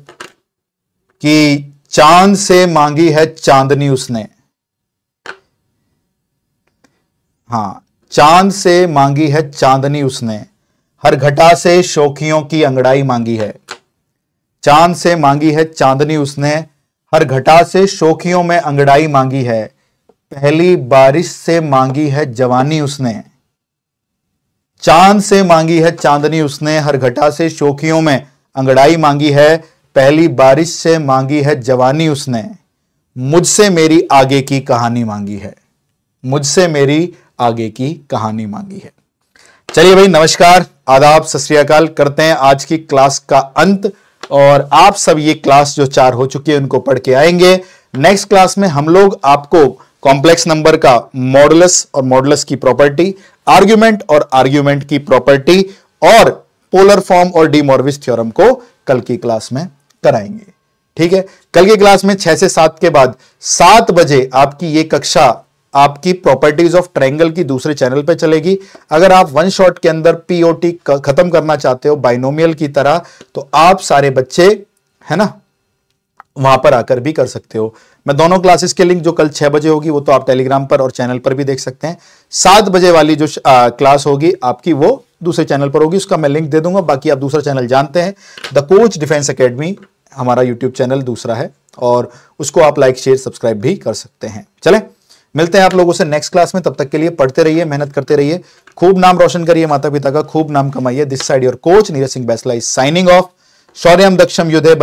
कि चांद से मांगी है चांदनी उसने हां चांद से मांगी है चांदनी उसने हर घटा से शौकियों की अंगड़ाई मांगी है चांद से मांगी है चांदनी उसने हर घटा से शोखियों में अंगड़ाई मांगी है पहली बारिश से मांगी है जवानी उसने चांद से मांगी है चांदनी उसने हर घटा से शोखियों में अंगड़ाई मांगी है पहली बारिश से मांगी है जवानी उसने मुझसे मेरी आगे की कहानी मांगी है मुझसे मेरी आगे की कहानी मांगी है चलिए भाई नमस्कार आदाब सत करते हैं आज की क्लास का अंत और आप सब ये क्लास जो चार हो चुकी है उनको पढ़ के आएंगे नेक्स्ट क्लास में हम लोग आपको कॉम्प्लेक्स नंबर का मॉडलस और मॉडलस की प्रॉपर्टी आर्ग्यूमेंट और आर्ग्यूमेंट की प्रॉपर्टी और पोलर फॉर्म और डीमोरविस थ्योरम को कल की क्लास में कराएंगे ठीक है कल की क्लास में छह से सात के बाद सात बजे आपकी ये कक्षा आपकी प्रॉपर्टीज ऑफ ट्रायंगल की दूसरे चैनल पे चलेगी अगर आप वन शॉट के अंदर पीओटी खत्म करना चाहते हो बाइनोमियल की तरह तो आप सारे बच्चे है ना वहां पर आकर भी कर सकते हो मैं दोनों क्लासेस के लिंक जो कल छह बजे होगी वो तो आप टेलीग्राम पर और चैनल पर भी देख सकते हैं सात बजे वाली जो आ, क्लास होगी आपकी वो दूसरे चैनल पर होगी उसका मैं लिंक दे दूंगा बाकी आप दूसरा चैनल जानते हैं द कोच डिफेंस अकेडमी हमारा यूट्यूब चैनल दूसरा है और उसको आप लाइक शेयर सब्सक्राइब भी कर सकते हैं चले मिलते हैं आप लोगों से नेक्स्ट क्लास में तब तक के लिए पढ़ते रहिए मेहनत करते रहिए खूब नाम रोशन करिए माता पिता का खूब नाम कमाइए this side your coach Neeraj Singh Baisla is signing off शौर्यम दक्षम युद्धे